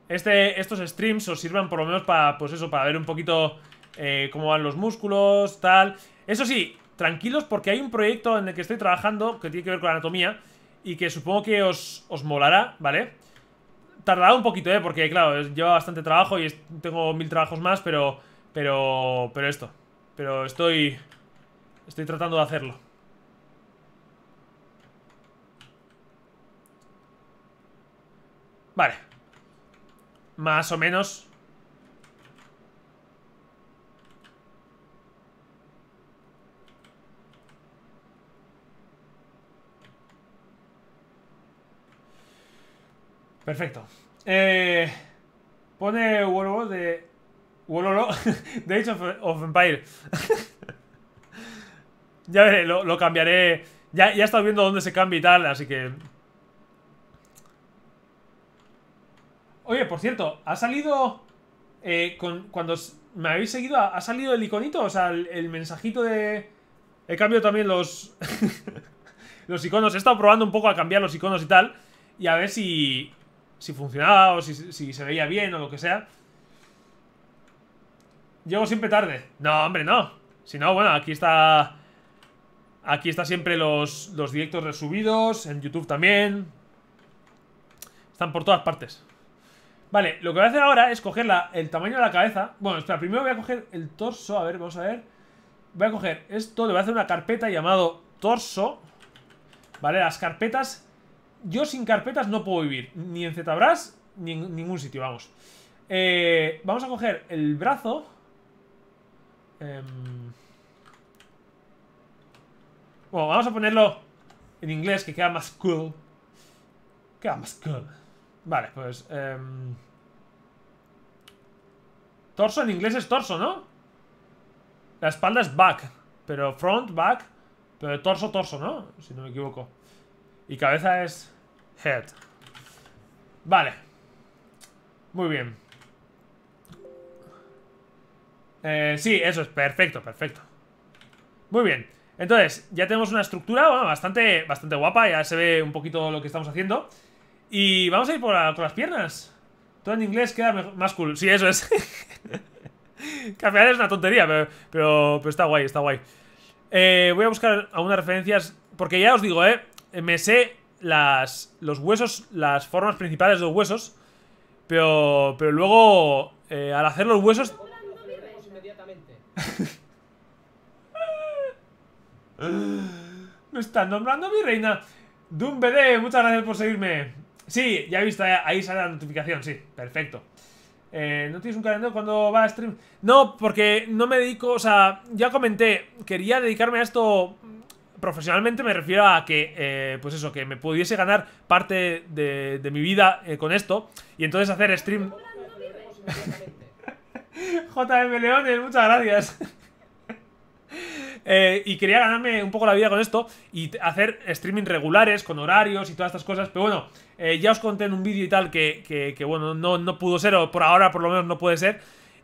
este, estos streams os sirvan por lo menos para, pues eso, para ver un poquito eh, cómo van los músculos, tal. Eso sí, tranquilos porque hay un proyecto en el que estoy trabajando que tiene que ver con anatomía y que supongo que os, os molará, ¿vale? Tardará un poquito, ¿eh? Porque, claro, lleva bastante trabajo y tengo mil trabajos más, pero... Pero... Pero esto. Pero estoy... Estoy tratando de hacerlo. Vale. Más o menos Perfecto. Eh, pone Wololo de. Wololo de Age of, Empire. ya veré, lo, cambiaré. Ya, ya he estado viendo dónde se cambia y tal, así que. Oye, por cierto, ha salido. Eh, con, cuando me habéis seguido, ha, salido el iconito, o sea, el, el mensajito de. He cambiado también los. los iconos. He estado probando un poco a cambiar los iconos y tal. Y a ver si si funcionaba o si, se veía bien o lo que sea. Llego siempre tarde. No, hombre, no. Si no, bueno, aquí está... Aquí está siempre los, los directos resubidos, en YouTube también. Están por todas partes. Vale, lo que voy a hacer ahora es coger el tamaño de la cabeza. Bueno, espera, primero voy a coger el torso. A ver, vamos a ver. Voy a coger esto, le voy a hacer una carpeta llamado torso. Vale, las carpetas yo sin carpetas no puedo vivir, ni en ZBrush, ni en ningún sitio, vamos. Eh, vamos a coger el brazo. Em, bueno, vamos a ponerlo en inglés, que queda más cool. Queda más cool. Vale, pues... Em, torso en inglés es torso, ¿no? La espalda es back, pero front, back, pero torso, torso, ¿no? Si no me equivoco. Y cabeza es head. Vale. Muy bien. Eh, sí, eso es. Perfecto, perfecto. Muy bien. Entonces, ya tenemos una estructura bastante, bastante guapa. Ya se ve un poquito lo que estamos haciendo. Y vamos a ir por las piernas. Todo en inglés queda más cool. Sí, eso es. que es una tontería, pero, pero, está guay, está guay. Eh, voy a buscar algunas referencias. Porque ya os digo, eh me sé las, los huesos, las formas principales de los huesos, pero, pero luego eh, al hacer los huesos... Me están nombrando mi reina. BD, muchas gracias por seguirme. Sí, ya he visto, eh, ahí sale la notificación, sí, perfecto. Eh, ¿No tienes un calendario cuando va a stream? No, porque no me dedico, o sea, ya comenté, quería dedicarme a esto profesionalmente me refiero a que, eh, pues eso, que me pudiese ganar parte de, mi vida eh, con esto y entonces hacer stream. JM Leones, muchas gracias. Eh, y quería ganarme un poco la vida con esto y hacer streaming regulares con horarios y todas estas cosas. Pero bueno, ya os conté en un vídeo y tal que, bueno, no, no pudo ser, o por ahora por lo menos no puede ser.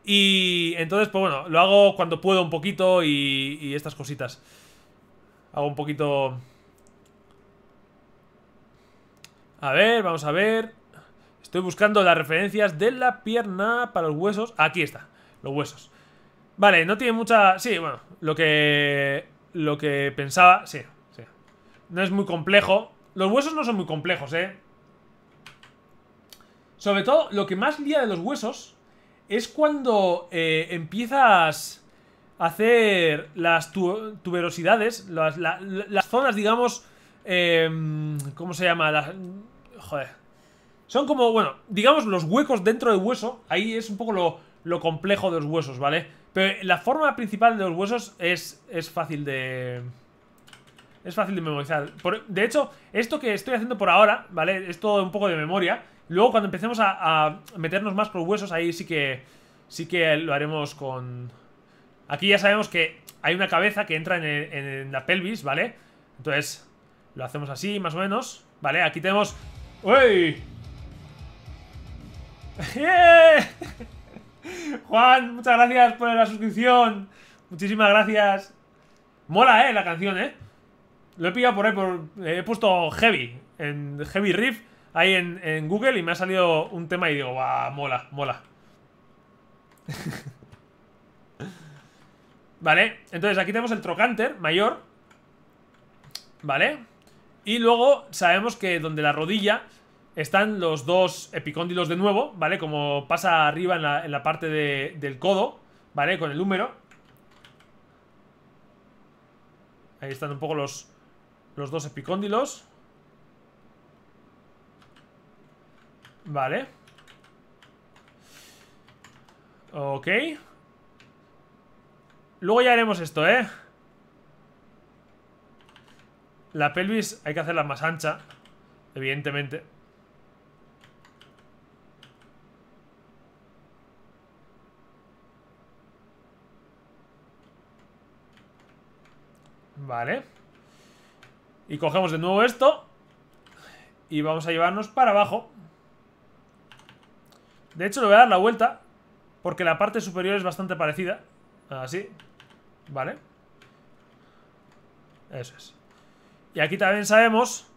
Y entonces, pues bueno, lo hago cuando puedo un poquito y, y estas cositas. Hago un poquito... A ver, vamos a ver. Estoy buscando las referencias de la pierna para los huesos. Aquí está, los huesos. Vale, no tiene mucha... Sí, bueno, lo que... Lo que pensaba... Sí, sí. No es muy complejo. Los huesos no son muy complejos, ¿eh? Sobre todo, lo que más lía de los huesos es cuando eh, empiezas hacer las tuberosidades, las, zonas, digamos, em, ¿cómo se llama? Las, joder. Son como, bueno, digamos los huecos dentro del hueso. Ahí es un poco lo, complejo de los huesos, ¿vale? Pero la forma principal de los huesos es, es fácil de... Es fácil de memorizar. de hecho, esto que estoy haciendo por ahora, ¿vale? Es todo un poco de memoria. Luego cuando empecemos a, a meternos más por huesos, ahí sí que... Sí que lo haremos con Aquí ya sabemos que hay una cabeza que entra en, la pelvis, ¿vale? Entonces, lo hacemos así, más o menos. Vale, aquí tenemos... ¡Uy! ¡Yeah! Juan, muchas gracias por la suscripción. Muchísimas gracias. Mola, ¿eh? La canción, ¿eh? Lo he pillado por ahí, eh, he puesto Heavy, en Heavy Riff, ahí en, Google y me ha salido un tema y digo, va, Mola, mola. ¿Vale? Entonces aquí tenemos el trocánter mayor. ¿Vale? Y luego sabemos que donde la rodilla están los dos epicóndilos de nuevo, ¿vale? Como pasa arriba en la, parte del codo, ¿vale? Con el húmero. Ahí están un poco los, los dos epicóndilos. Vale. Ok. Luego ya haremos esto, ¿eh? La pelvis hay que hacerla más ancha. Evidentemente. Vale. Y cogemos de nuevo esto. Y vamos a llevarnos para abajo. De hecho, le voy a dar la vuelta. Porque la parte superior es bastante parecida. Así. ¿Vale? Eso es. Y aquí también sabemos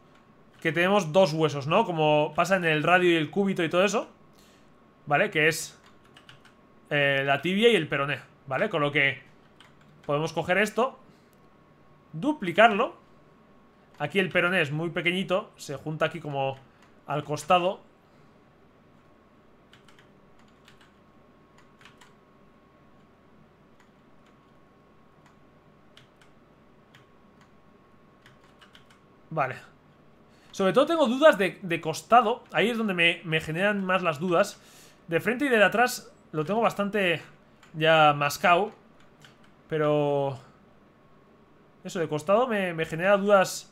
que tenemos dos huesos, ¿no? Como pasa en el radio y el cúbito y todo eso. ¿Vale? Que es eh, la tibia y el peroné. ¿Vale? Con lo que podemos coger esto. Duplicarlo. Aquí el peroné es muy pequeñito. Se junta aquí como al costado. Vale. Sobre todo tengo dudas de, costado. Ahí es donde me, generan más las dudas. De frente y de atrás lo tengo bastante ya mascado. Pero... Eso, de costado me, me genera dudas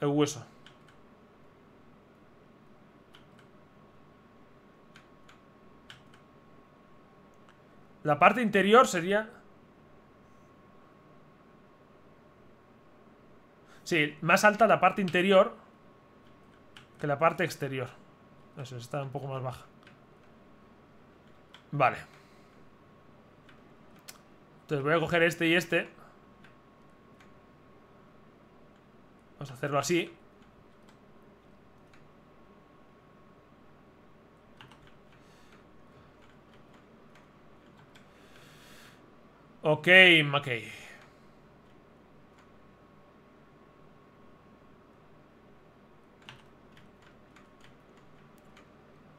el hueso. La parte interior sería... Sí, más alta la parte interior que la parte exterior. Eso, está un poco más baja. Vale. Entonces voy a coger este y este. Vamos a hacerlo así. Ok, ok.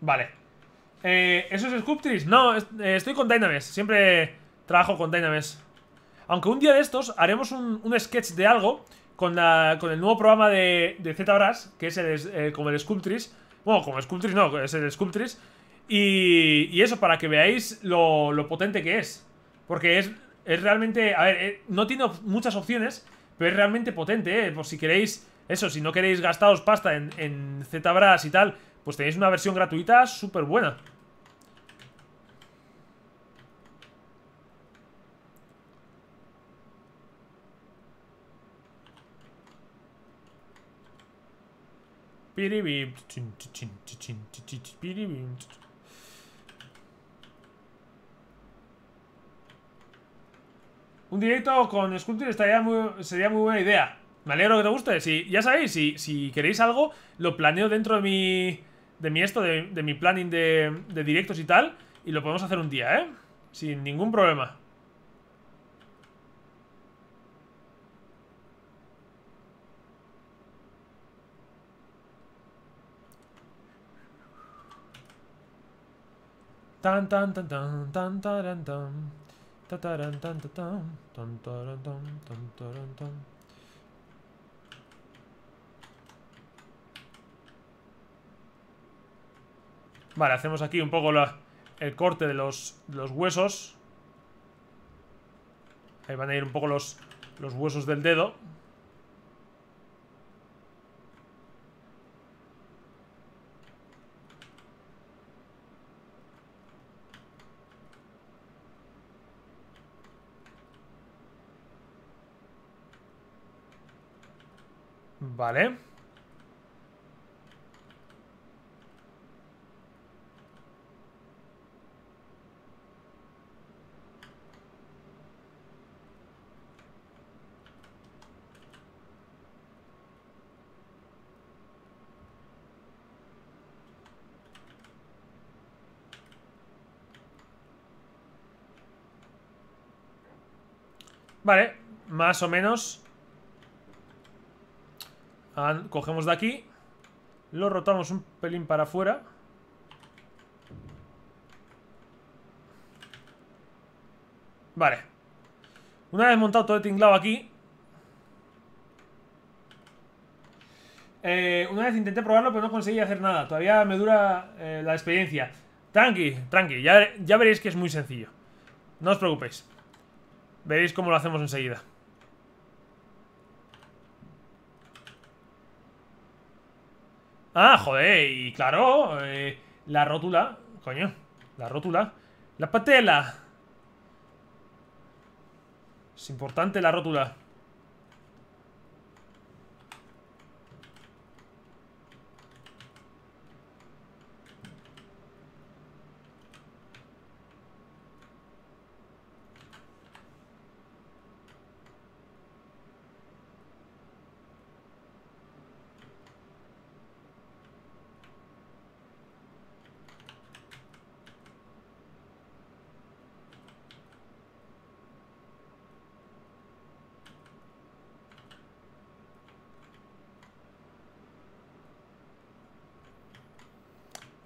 Vale. Eh, ¿Eso es Sculptris? No, eh, estoy con Dynames, Siempre trabajo con Dynames Aunque un día de estos haremos un, sketch de algo con, el nuevo programa de, de ZBrush, que es el, eh, como el Sculptris. Bueno, como Sculptris no, es el Sculptris. Y, y eso, para que veáis lo, potente que es. Porque es, es realmente... A ver, eh, no tiene muchas opciones, pero es realmente potente, ¿eh? Por pues si queréis... Eso, si no queréis gastaros pasta en, en ZBrush y tal, pues tenéis una versión gratuita súper buena. Un directo con Sculpture estaría sería muy buena idea. Me alegro que te guste. Si, ya sabéis, si, si queréis algo, lo planeo dentro de mi de mi esto, de, mi planning de, directos y tal. Y lo podemos hacer un día, ¿eh? Sin ningún problema. Tan tan tan tan tan tan tan tan tan tan tan tan tan tan tan tan Vale, hacemos aquí un poco el corte de los, los huesos. Ahí van a ir un poco los, los huesos del dedo. Vale. Vale, más o menos. Cogemos de aquí. Lo rotamos un pelín para afuera. Vale. Una vez montado todo el tinglado aquí. Eh, una vez intenté probarlo, pero no conseguí hacer nada. Todavía me dura eh, la experiencia. Tranqui, tranqui. Ya, ya veréis que es muy sencillo. No os preocupéis. Veréis cómo lo hacemos enseguida. Ah, joder, y claro, eh, la rótula, coño, la rótula, la patela. Es importante la rótula.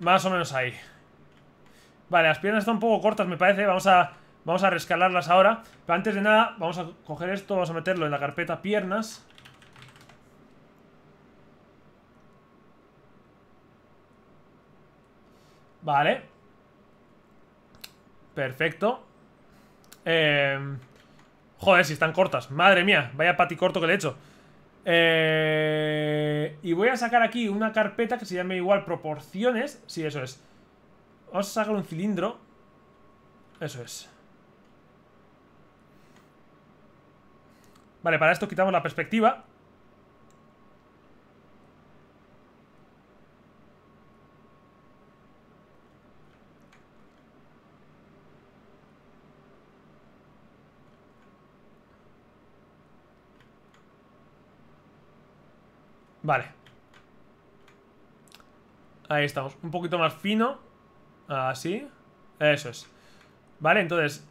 Más o menos ahí. Vale, las piernas están un poco cortas, me parece. Vamos a, vamos a rescalarlas ahora. Pero antes de nada, vamos a coger esto, vamos a meterlo en la carpeta piernas. Vale. Perfecto. Eh, joder, si están cortas. Madre mía, vaya pati corto que le he hecho. Eh, y voy a sacar aquí una carpeta que se llame igual proporciones. Sí, eso es. Vamos a un cilindro. Eso es. Vale, para esto quitamos la perspectiva. Vale. Ahí estamos. Un poquito más fino. Así. Eso es. Vale, entonces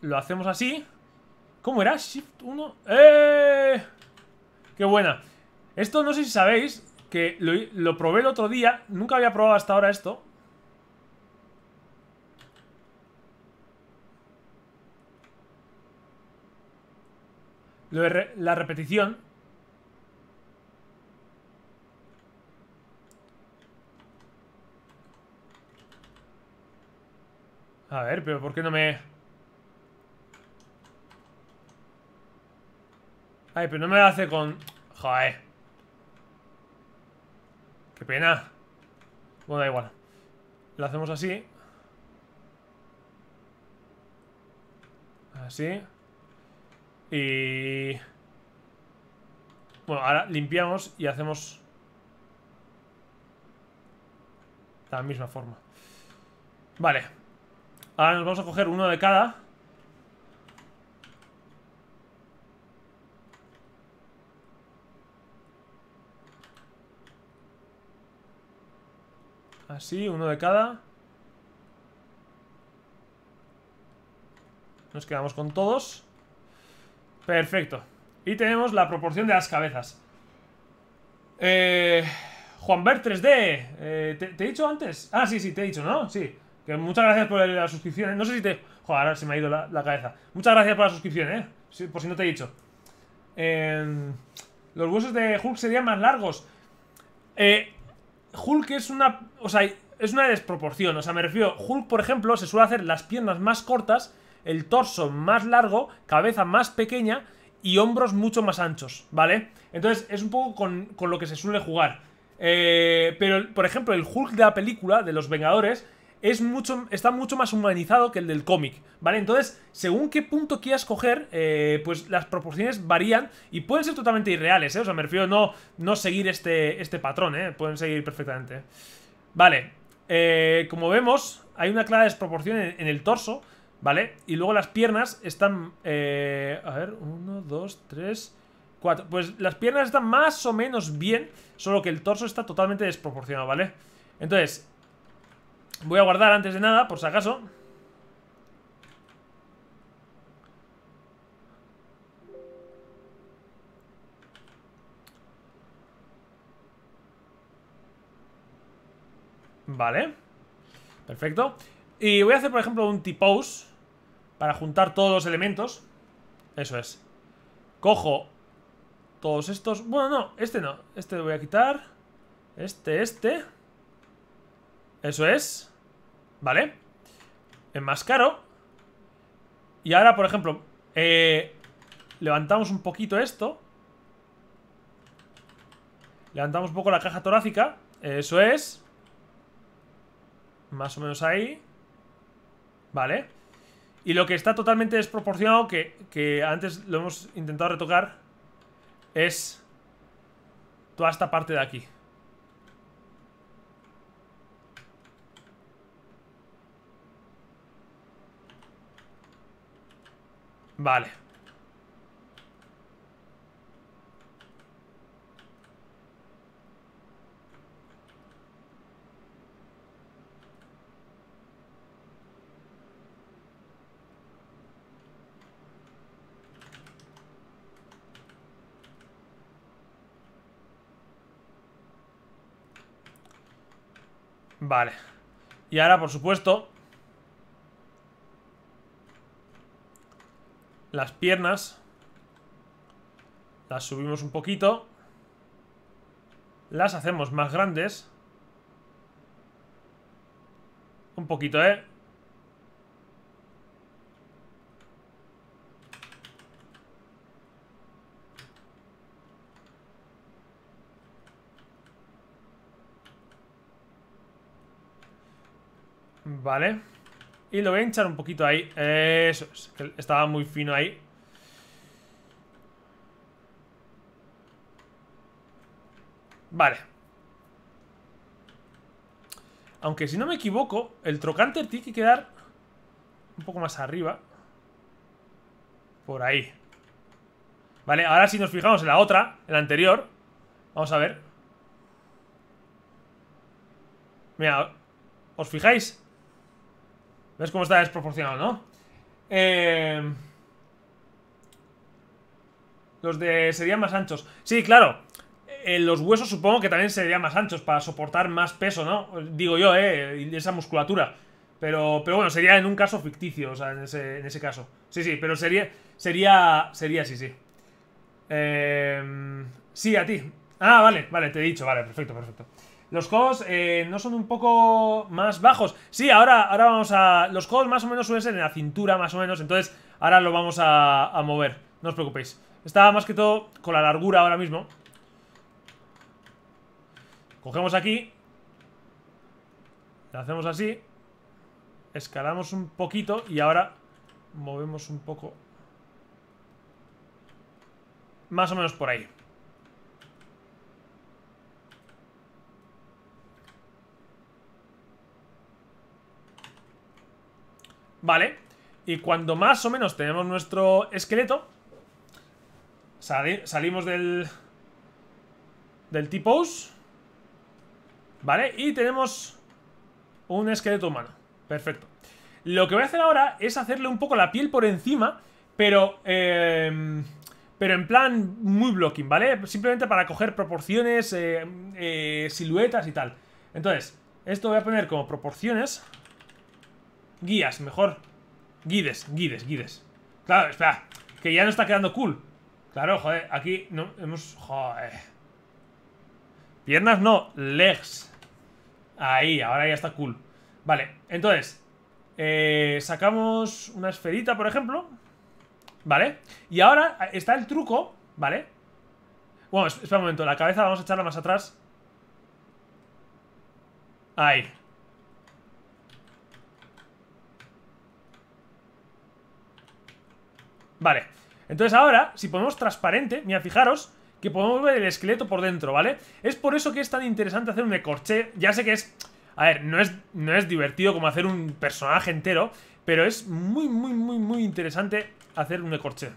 lo hacemos así. ¿Cómo era? Shift 1. ¡Eh! ¡Qué buena! Esto no sé si sabéis que lo, probé el otro día. Nunca había probado hasta ahora esto. Lo la repetición. A ver, pero ¿por qué no me...? Ay, pero no me hace con... Joder. Qué pena. Bueno, da igual. Lo hacemos así. Así. Y... Bueno, ahora limpiamos y hacemos... La misma forma. Vale. Ahora nos vamos a coger uno de cada. Así, uno de cada. Nos quedamos con todos. Perfecto. Y tenemos la proporción de las cabezas. Eh, Juanbert 3D. Eh, ¿te, he dicho antes? Ah, sí, sí, te he dicho, ¿no? Sí muchas gracias por la suscripción. No sé si te... Joder, ahora se me ha ido la, cabeza. Muchas gracias por la suscripción, ¿eh? por si no te he dicho. Em, los huesos de Hulk serían más largos. Eh, Hulk es una... O sea, es una desproporción. O sea, me refiero... Hulk, por ejemplo, se suele hacer las piernas más cortas, el torso más largo, cabeza más pequeña y hombros mucho más anchos, ¿vale? Entonces, es un poco con, con lo que se suele jugar. Eh, pero, por ejemplo, el Hulk de la película, de los Vengadores, es mucho, está mucho más humanizado que el del cómic, ¿vale? Entonces, según qué punto quieras coger, eh, pues las proporciones varían y pueden ser totalmente irreales, ¿eh? O sea, me refiero a no, no seguir este, este patrón, ¿eh? Pueden seguir perfectamente. Vale, eh, como vemos, hay una clara desproporción en, el torso, ¿vale? Y luego las piernas están... Eh, a ver, uno, dos, tres... cuatro Pues las piernas están más o menos bien, solo que el torso está totalmente desproporcionado, ¿vale? Entonces, Voy a guardar antes de nada, por si acaso. Vale. Perfecto. Y voy a hacer, por ejemplo, un t-pose para juntar todos los elementos. Eso es. Cojo todos estos. Bueno, no, este no. Este lo voy a quitar. Este, este. Eso es. ¿vale? Es más caro. Y ahora, por ejemplo, eh, levantamos un poquito esto. Levantamos un poco la caja torácica. Eso es. Más o menos ahí. Vale. Y lo que está totalmente desproporcionado, que antes lo hemos intentado retocar, es toda esta parte de aquí. Vale. Vale. Y ahora, por supuesto, las piernas. Las subimos un poquito. Las hacemos más grandes. Un poquito, ¿eh? Vale. Y lo voy a hinchar un poquito ahí. Eso estaba muy fino ahí. Vale. Aunque si no me equivoco, el trocante tiene que quedar un poco más arriba. Por ahí. Vale, ahora si nos fijamos en la otra, en la anterior. Vamos a ver. Mira, ¿os fijáis? ¿Ves cómo está desproporcionado, no? Eh... Los de... serían más anchos. Sí, claro. Eh, los huesos supongo que también serían más anchos para soportar más peso, ¿no? Digo yo, ¿eh? esa musculatura. Pero, pero bueno, sería en un caso ficticio, o sea, en ese, caso. Sí, sí, pero sería... Sería... Sería sí sí. Eh... Sí, a ti. Ah, vale, vale, te he dicho. Vale, perfecto, perfecto. Los juegos eh, no son un poco más bajos. Sí, ahora, ahora vamos a... Los juegos más o menos suelen ser en la cintura, más o menos. Entonces, ahora lo vamos a, a mover. No os preocupéis. Está más que todo con la largura ahora mismo. Cogemos aquí. Lo hacemos así. Escalamos un poquito y ahora movemos un poco. Más o menos por ahí. ¿vale? Y cuando más o menos tenemos nuestro esqueleto, salimos del, del T-Pose, ¿vale? Y tenemos un esqueleto humano. Perfecto. Lo que voy a hacer ahora es hacerle un poco la piel por encima, pero... Em, pero en plan muy blocking, ¿vale? Simplemente para coger proporciones, eh, eh, siluetas y tal. Entonces, esto voy a poner como proporciones... Guías, mejor. Guides, guides, guides. Claro, espera. Que ya no está quedando cool. Claro, joder, aquí no hemos... Joder. Piernas no, legs. Ahí, ahora ya está cool. Vale, entonces... Eh, sacamos una esferita, por ejemplo. Vale. Y ahora está el truco, ¿vale? Bueno, espera un momento. La cabeza vamos a echarla más atrás. Ahí. Vale, entonces ahora, si ponemos transparente, mira, fijaros que podemos ver el esqueleto por dentro, ¿vale? Es por eso que es tan interesante hacer un ecorché. Ya sé que es... A ver, no es, no es divertido como hacer un personaje entero, pero es muy, muy, muy, muy interesante hacer un ecorché.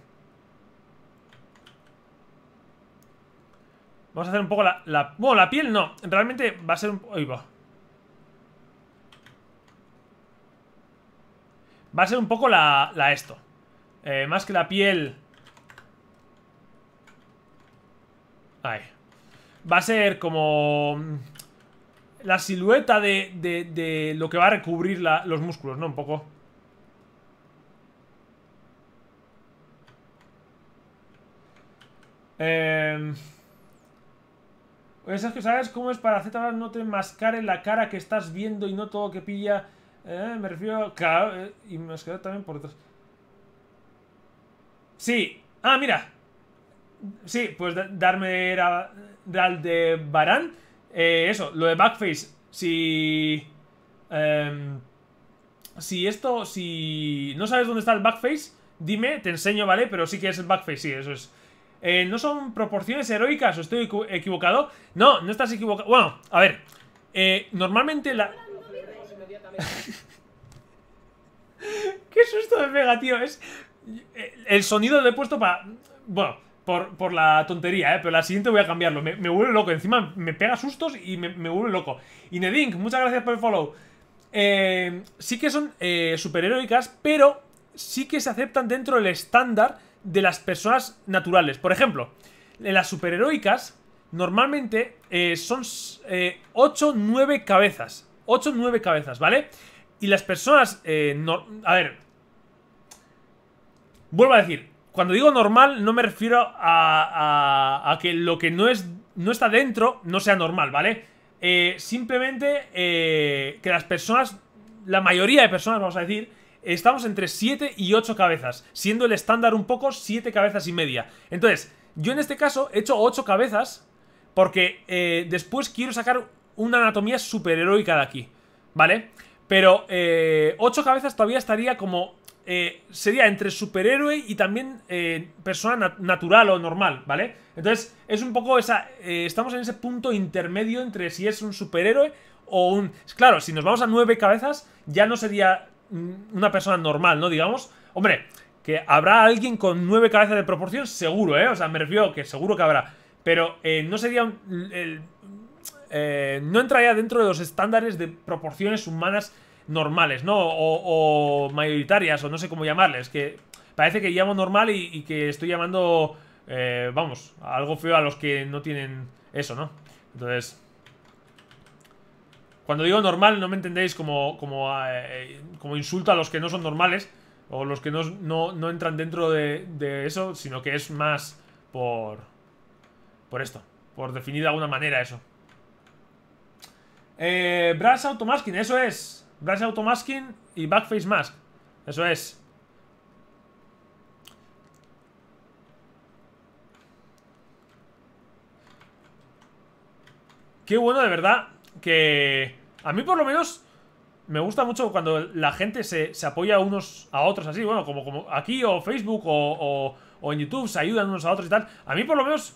Vamos a hacer un poco la... la bueno, la piel no. Realmente va a ser un... va. Va a ser un poco la, la esto. Eh, más que la piel... Va a ser como... Mm, la silueta de, lo que va a recubrir los músculos, ¿no? Un poco... Eh, es que sabes cómo es para Z no te en la cara que estás viendo y no todo que pilla. Eh, me refiero. Eh, y me y quedado también por detrás Sí. Ah, mira. Sí, pues darme era de Barán. Eh, eso, lo de Backface. Si. Em, si esto. Si no sabes dónde está el Backface, dime, te enseño, ¿vale? Pero sí que es el Backface, sí, eso es. Eh, ¿No son proporciones heroicas o estoy equivocado? No, no estás equivocado. Bueno, a ver. Eh, normalmente la. ¡Qué susto de Mega, tío! Es eh, el sonido lo he puesto para... Bueno, por, la tontería, ¿eh? Pero la siguiente voy a cambiarlo. Me, me vuelve loco. Encima me pega sustos y me, me vuelve loco. Y Nedink, muchas gracias por el follow. Eh, sí que son eh, superheroicas, pero sí que se aceptan dentro del estándar de las personas naturales. Por ejemplo, las superheroicas normalmente son 8 9 cabezas. 8 9 cabezas, ¿vale? Y las personas... No, a ver, Vuelvo a decir, cuando digo normal no me refiero a, que lo que no, es, no está dentro no sea normal, ¿vale? Eh, simplemente eh, que las personas, la mayoría de personas, vamos a decir, estamos entre 7 y 8 cabezas, siendo el estándar un poco 7 cabezas y media. Entonces, yo en este caso he hecho 8 cabezas porque eh, después quiero sacar una anatomía superheroica de aquí, ¿vale? Pero 8 cabezas todavía estaría como eh, sería entre superhéroe y también eh, persona natural o normal, ¿vale? Entonces, es un poco esa. Eh, estamos en ese punto intermedio entre si es un superhéroe o un. Claro, si nos vamos a nueve cabezas, ya no sería una persona normal, ¿no? Digamos. Hombre, que habrá alguien con nueve cabezas de proporción, seguro, ¿eh? O sea, me refiero que seguro que habrá. Pero no sería un, no entraría dentro de los estándares de proporciones humanas normales, ¿no? O, mayoritarias, o no sé cómo llamarles, que parece que llamo normal y, que estoy llamando, eh, vamos, algo feo a los que no tienen eso, ¿no? Entonces, cuando digo normal no me entendéis como, como, eh, como insulto a los que no son normales o los que no, entran dentro de, eso, sino que es más por, por esto, por definir de alguna manera eso. Eh, Brass Automasking, eso es auto Automasking y Backface Mask. Eso es. Qué bueno, de verdad, que... A mí por lo menos me gusta mucho cuando la gente se, se apoya unos a otros así, bueno, como, como aquí o Facebook o, o, o, en YouTube se ayudan unos a otros y tal. A mí por lo menos,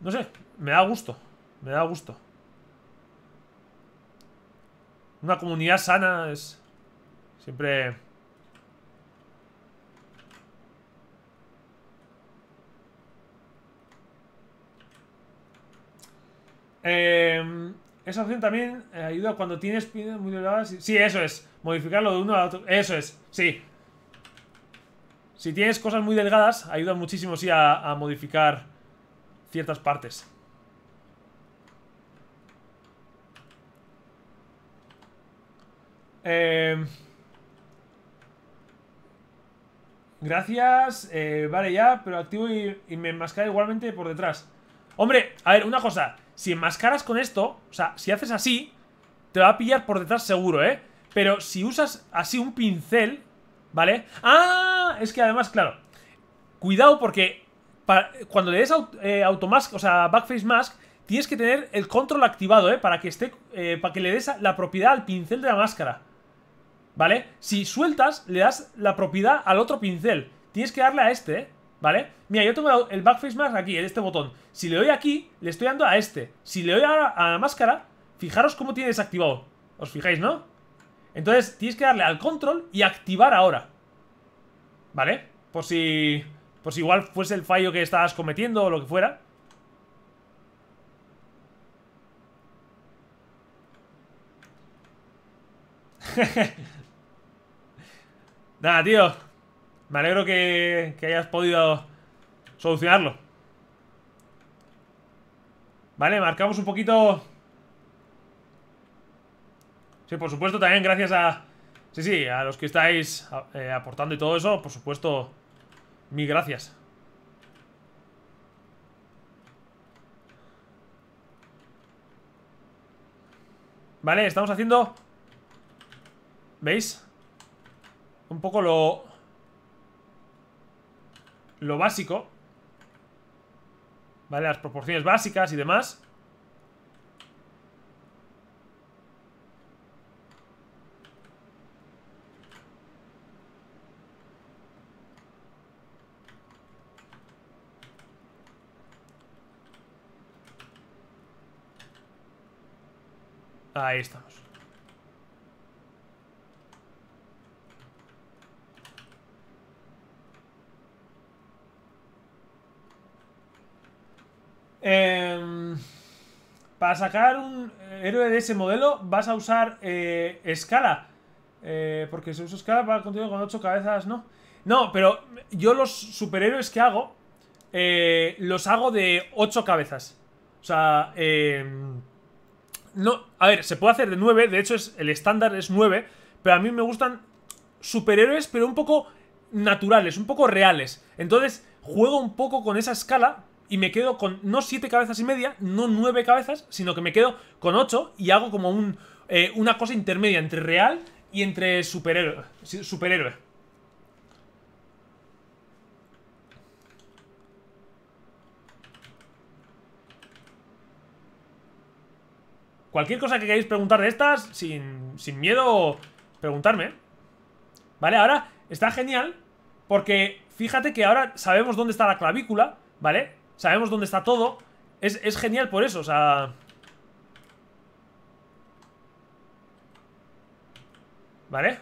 no sé, me da gusto, me da gusto. Una comunidad sana es... Siempre... Em, esa opción también eh, ayuda cuando tienes piedras muy delgadas Sí, eso es. Modificarlo de uno a otro. Eso es. Sí. Si tienes cosas muy delgadas, ayuda muchísimo, sí, a modificar ciertas partes. Em, gracias, eh, vale ya, pero activo y, me enmascara igualmente por detrás. Hombre, a ver, una cosa. Si enmascaras con esto, o sea, si haces así, te va a pillar por detrás seguro, ¿eh? Pero si usas así un pincel, ¿vale? ¡Ah! Es que además, claro, cuidado porque cuando le des eh, automask, o sea, backface mask, tienes que tener el control activado, ¿eh? Para que esté, eh, para que le des la propiedad al pincel de la máscara. ¿vale? Si sueltas, le das la propiedad al otro pincel. Tienes que darle a este, ¿Vale? Mira, yo tengo el backface mask aquí, en este botón. Si le doy aquí, le estoy dando a este. Si le doy ahora a la máscara, fijaros cómo tiene desactivado. ¿Os fijáis, no? Entonces, tienes que darle al control y activar ahora. ¿Vale? Por si... Por si igual fuese el fallo que estabas cometiendo o lo que fuera. Nada, tío. Me alegro que, hayas podido solucionarlo. Vale, marcamos un poquito... Sí, por supuesto, también gracias a... Sí, sí, a los que estáis eh, aportando y todo eso, por supuesto, mil gracias. Vale, estamos haciendo... ¿Veis? un poco lo... Lo básico. ¿Vale? Las proporciones básicas y demás. Ahí estamos. Em, para sacar un héroe de ese modelo vas a usar eh, escala. Eh, porque se usa escala para contenido con 8 cabezas, ¿no? No, pero yo los superhéroes que hago eh, los hago de 8 cabezas. O sea, em, no, a ver, se puede hacer de 9, de hecho el estándar es 9, pero a mí me gustan superhéroes, pero un poco naturales, un poco reales. Entonces, juego un poco con esa escala y me quedo con no siete cabezas y media, no nueve cabezas, sino que me quedo con ocho y hago como un, eh, una cosa intermedia entre real y entre superhéroe. superhéroe. Cualquier cosa que queráis preguntar de estas, sin, sin miedo, preguntarme. ¿Vale? Ahora está genial porque fíjate que ahora sabemos dónde está la clavícula, ¿vale? Sabemos dónde está todo. Es, genial por eso, o sea... ¿Vale?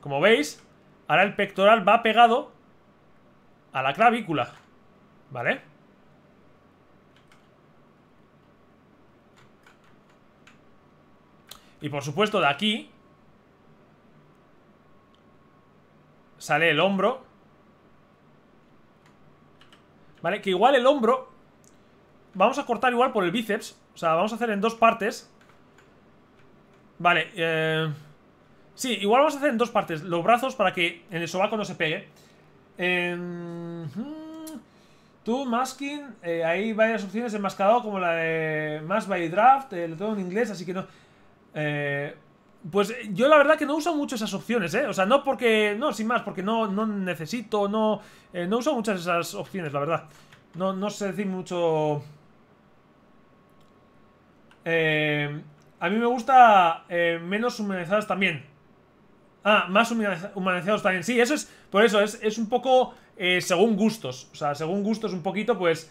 Como veis, ahora el pectoral va pegado a la clavícula. ¿Vale? Y por supuesto de aquí sale el hombro ¿Vale? Que igual el hombro Vamos a cortar igual por el bíceps O sea, vamos a hacer en dos partes Vale, eh... Sí, igual vamos a hacer en dos partes Los brazos para que en el sobaco no se pegue eh... Tú, masking eh, Hay varias opciones de mascado Como la de más by Draft Lo tengo en inglés, así que no Eh... Pues eh, yo la verdad que no uso mucho esas opciones, ¿eh? O sea, no porque... No, sin más, porque no, no necesito, no... Eh, no uso muchas esas opciones, la verdad. No, no sé decir mucho... Eh, a mí me gusta menos humanizados también. Ah, más humanizados también. Sí, eso es... Por eso, es, es un poco según gustos. O sea, según gustos un poquito, pues...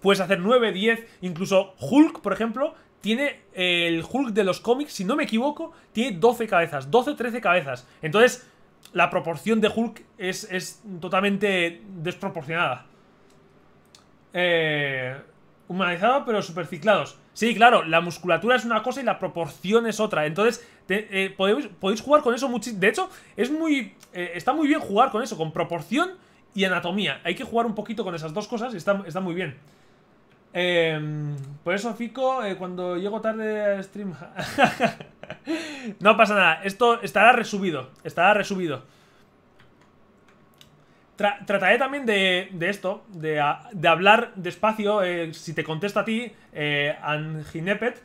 puedes hacer 9, 10, incluso Hulk, por ejemplo tiene el Hulk de los cómics, si no me equivoco, tiene 12 cabezas, 12 13 cabezas. Entonces, la proporción de Hulk es, totalmente desproporcionada. Eh, humanizado pero pero superciclados. Sí, claro, la musculatura es una cosa y la proporción es otra. Entonces, eh, podéis, jugar con eso muchísimo. De hecho, es muy, eh, está muy bien jugar con eso, con proporción y anatomía. Hay que jugar un poquito con esas dos cosas y está muy bien. Em, por eso, Fico, eh, cuando llego tarde al stream... no pasa nada, esto estará resubido, estará resubido. trataré también de, esto, de, hablar despacio, eh, si te contesto a ti, eh, Anginepet,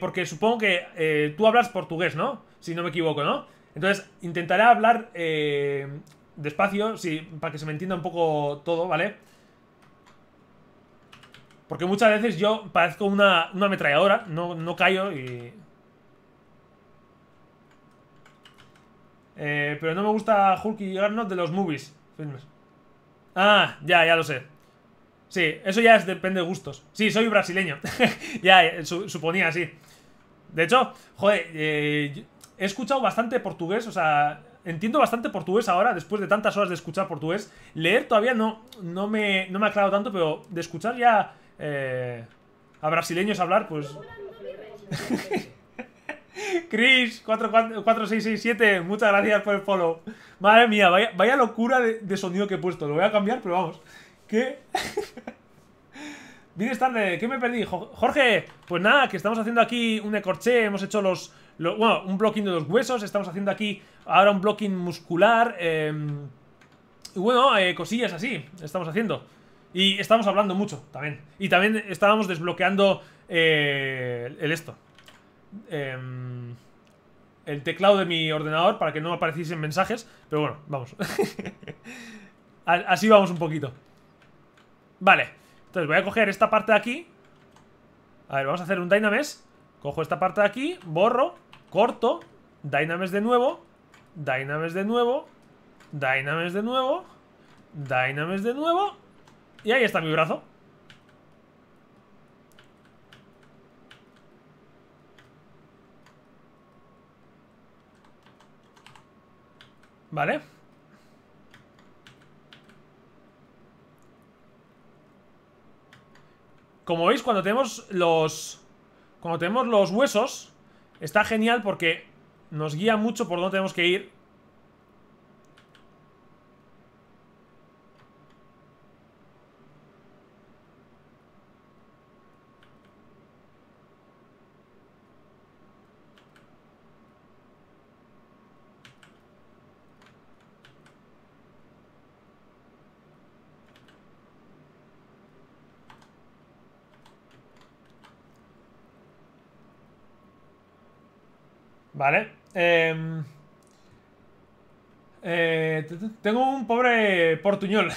porque supongo que tú hablas portugués, ¿no? Si no me equivoco, ¿no? Entonces, intentaré hablar despacio, sí, para que se me entienda un poco todo, ¿vale? vale porque muchas veces yo parezco una, una ametralladora, no, no callo y... Eh, pero no me gusta Hulk y Arnold de los movies. Ah, ya, ya lo sé. Sí, eso ya es, depende de gustos. Sí, soy brasileño. ya, eh, suponía, así De hecho, joder, eh, he escuchado bastante portugués, o sea, entiendo bastante portugués ahora, después de tantas horas de escuchar portugués. Leer todavía no, no, me, no me ha aclarado tanto, pero de escuchar ya eh, a brasileños hablar, pues... Chris, 4667, muchas gracias por el follow. Madre mía, vaya, locura de, sonido que he puesto. Lo voy a cambiar, pero vamos. ¿Qué? Vienes tarde, ¿qué me perdí? Jorge, pues nada, que estamos haciendo aquí un ecorché, hemos hecho los, Bueno, un blocking de los huesos, estamos haciendo aquí ahora un blocking muscular. Em, y bueno, eh, cosillas así, estamos haciendo. Y estamos hablando mucho también. Y también estábamos desbloqueando eh, el esto. Em, el teclado de mi ordenador para que no apareciesen mensajes. Pero bueno, vamos. Así vamos un poquito. Vale. Entonces voy a coger esta parte de aquí. A ver, vamos a hacer un Dynames. Cojo esta parte de aquí, borro, corto, Dynames de nuevo, Dynames de nuevo, Dynames de nuevo, Dynames de nuevo y ahí está mi brazo. Vale. Como veis, cuando tenemos los... Cuando tenemos los huesos, está genial porque nos guía mucho por dónde tenemos que ir Vale. Em, eh, tengo un pobre portuñol.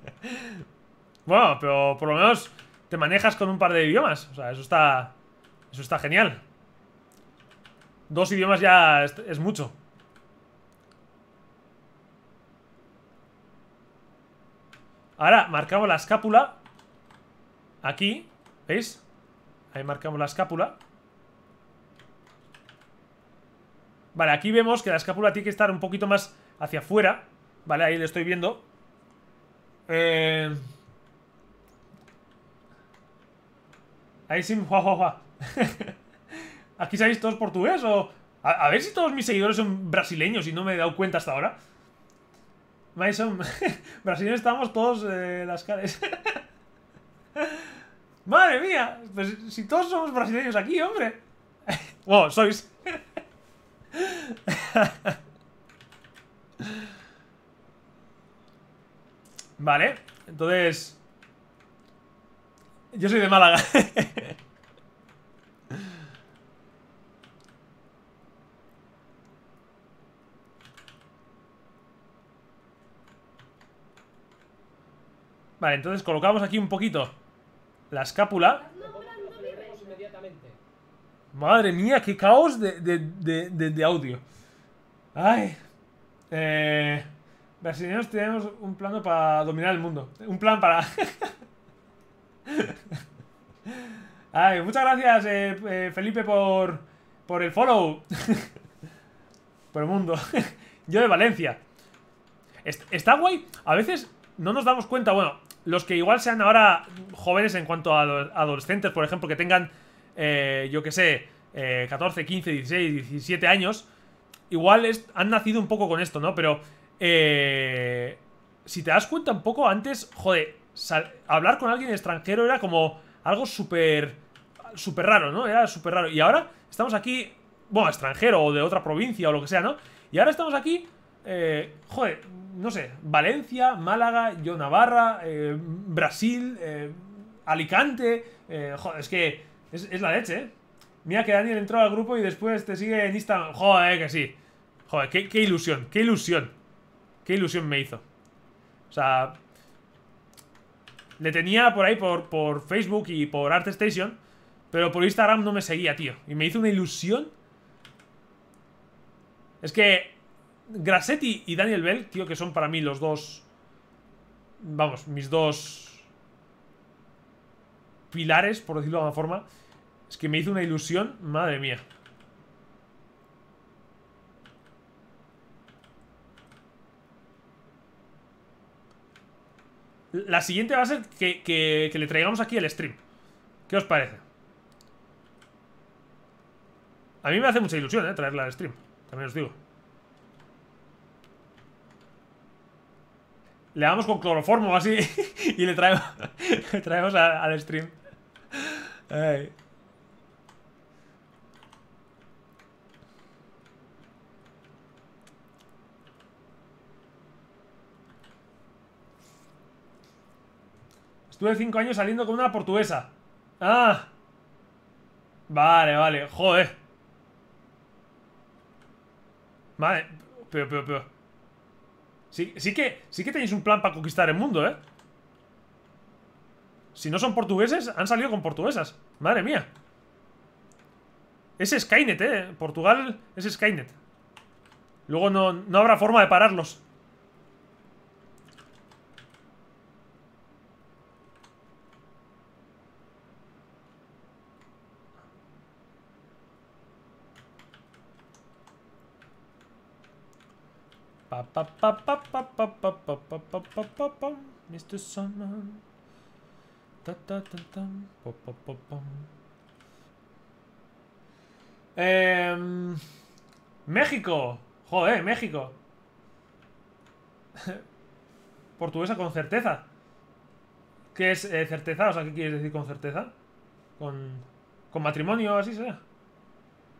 bueno, pero por lo menos te manejas con un par de idiomas. O sea, eso está... Eso está genial. Dos idiomas ya es mucho. Ahora marcamos la escápula. Aquí. ¿Veis? Ahí marcamos la escápula. Vale, aquí vemos que la escápula tiene que estar un poquito más hacia afuera. Vale, ahí le estoy viendo. Eh, ahí sí, ¿Aquí sabéis todos portugués o...? A, ver si todos mis seguidores son brasileños y no me he dado cuenta hasta ahora. son brasileños estamos todos eh, las caras. ¡Madre mía! Pues si todos somos brasileños aquí, hombre. wow, sois... vale, entonces... Yo soy de Málaga. Vale, entonces colocamos aquí un poquito la escápula. Madre mía, qué caos de, de, de, audio. Ay. Eh, brasileños tenemos un plano para dominar el mundo. Un plan para... Ay, muchas gracias, eh, eh, Felipe, por, por el follow. por el mundo. Yo de Valencia. Está guay. A veces no nos damos cuenta, bueno, los que igual sean ahora jóvenes en cuanto a adolescentes, por ejemplo, que tengan eh, yo que sé, 14, 15, 16, 17 años, igual han nacido un poco con esto, ¿no? Pero eh, si te das cuenta un poco, antes, joder, hablar con alguien extranjero era como algo súper, súper raro, ¿no? Era súper raro. Y ahora estamos aquí, bueno, extranjero o de otra provincia o lo que sea, ¿no? Y ahora estamos aquí, eh, joder, no sé, Valencia, Málaga, yo Navarra, eh, Brasil, Alicante, joder, es que es, la leche, ¿eh? Mira que Daniel entró al grupo y después te sigue en Instagram. Joder, que sí. Joder, qué, ilusión, qué ilusión. Qué ilusión me hizo. O sea... Le tenía por ahí por, por Facebook y por ArtStation, pero por Instagram no me seguía, tío. Y me hizo una ilusión. Es que Grassetti y Daniel Bell, tío, que son para mí los dos... Vamos, mis dos pilares, por decirlo de alguna forma. Es que me hizo una ilusión, madre mía. La siguiente va a ser que, le traigamos aquí el stream. ¿Qué os parece? A mí me hace mucha ilusión, ¿eh? Traerla al stream. También os digo. Le damos con cloroformo así y le traemos, le traemos al stream. Estuve cinco años saliendo con una portuguesa. Ah. Vale, vale. Joder. Vale. Pero, pero, pero. Sí, sí, que, sí que tenéis un plan para conquistar el mundo, ¿eh? Si no son portugueses, han salido con portuguesas. Madre mía. Es Skynet, ¿eh? Portugal es Skynet. Luego no, habrá forma de pararlos. Em, México. Joder, México. Portuguesa con certeza. ¿Qué es eh, certeza? O sea, ¿qué quieres decir con certeza? ¿Con, con matrimonio así sea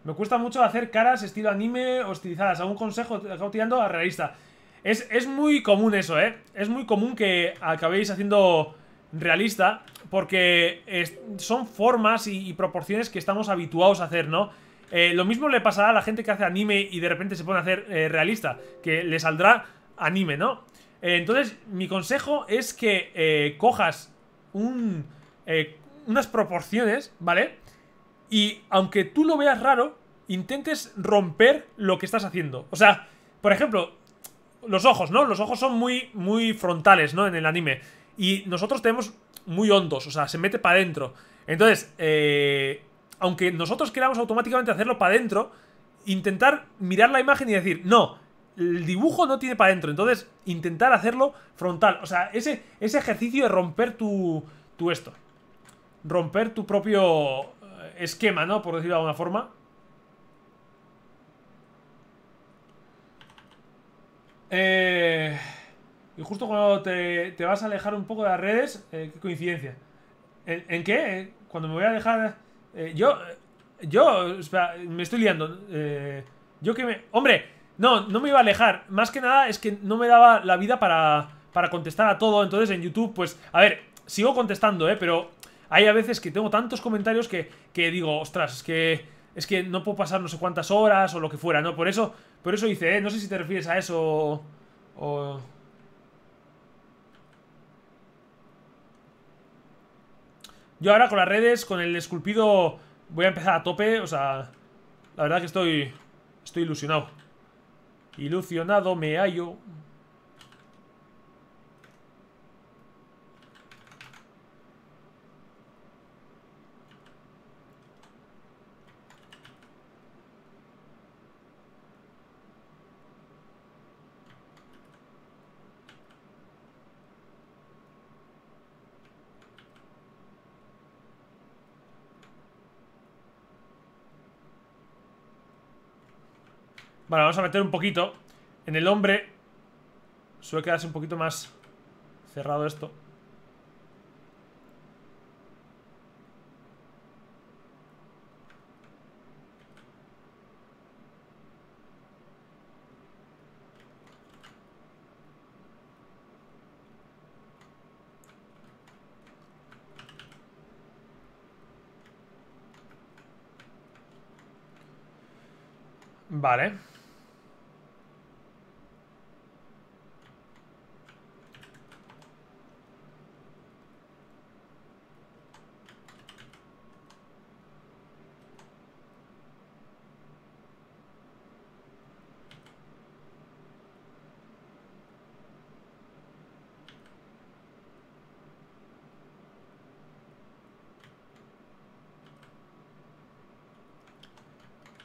Me cuesta mucho hacer caras estilo anime hostilizadas. ¿Algún consejo? Acabo tirando a realista. Es, es muy común eso, ¿eh? Es muy común que acabéis haciendo realista, porque eh, son formas y, proporciones que estamos habituados a hacer, ¿no? Eh, lo mismo le pasará a la gente que hace anime y de repente se pone a hacer eh, realista, que le saldrá anime, ¿no? entonces, mi consejo es que cojas unas proporciones, ¿vale? Y aunque tú lo veas raro, intentes romper lo que estás haciendo. O sea, por ejemplo, los ojos, ¿no? Los ojos son muy, muy frontales, ¿no? En el anime. Y nosotros tenemos muy hondos, o sea, se mete para adentro. Entonces, eh, aunque nosotros queramos automáticamente hacerlo para adentro, intentar mirar la imagen y decir, no, el dibujo no tiene para adentro. Entonces, intentar hacerlo frontal. O sea, ese, ese ejercicio de romper tu, tu esto. Romper tu propio eh, esquema, ¿no? Por decirlo de alguna forma. Eh... Y justo cuando te, vas a alejar un poco de las redes, eh, qué coincidencia. ¿En, qué? ¿Eh? Cuando me voy a dejar eh, yo. Yo. Espera, me estoy liando. yo que me. ¡Hombre! No, no me iba a alejar. Más que nada es que no me daba la vida para, contestar a todo. Entonces en YouTube, pues. A ver, sigo contestando, ¿eh? Pero hay a veces que tengo tantos comentarios que, que digo, ostras, es que es que no puedo pasar no sé cuántas horas o lo que fuera, ¿no? Por eso, por eso hice, ¿eh? No sé si te refieres a eso o... Yo ahora con las redes, con el esculpido Voy a empezar a tope, o sea La verdad que estoy... Estoy ilusionado Ilusionado me hallo Vale, vamos a meter un poquito. En el hombre suele quedarse un poquito más cerrado esto. Vale.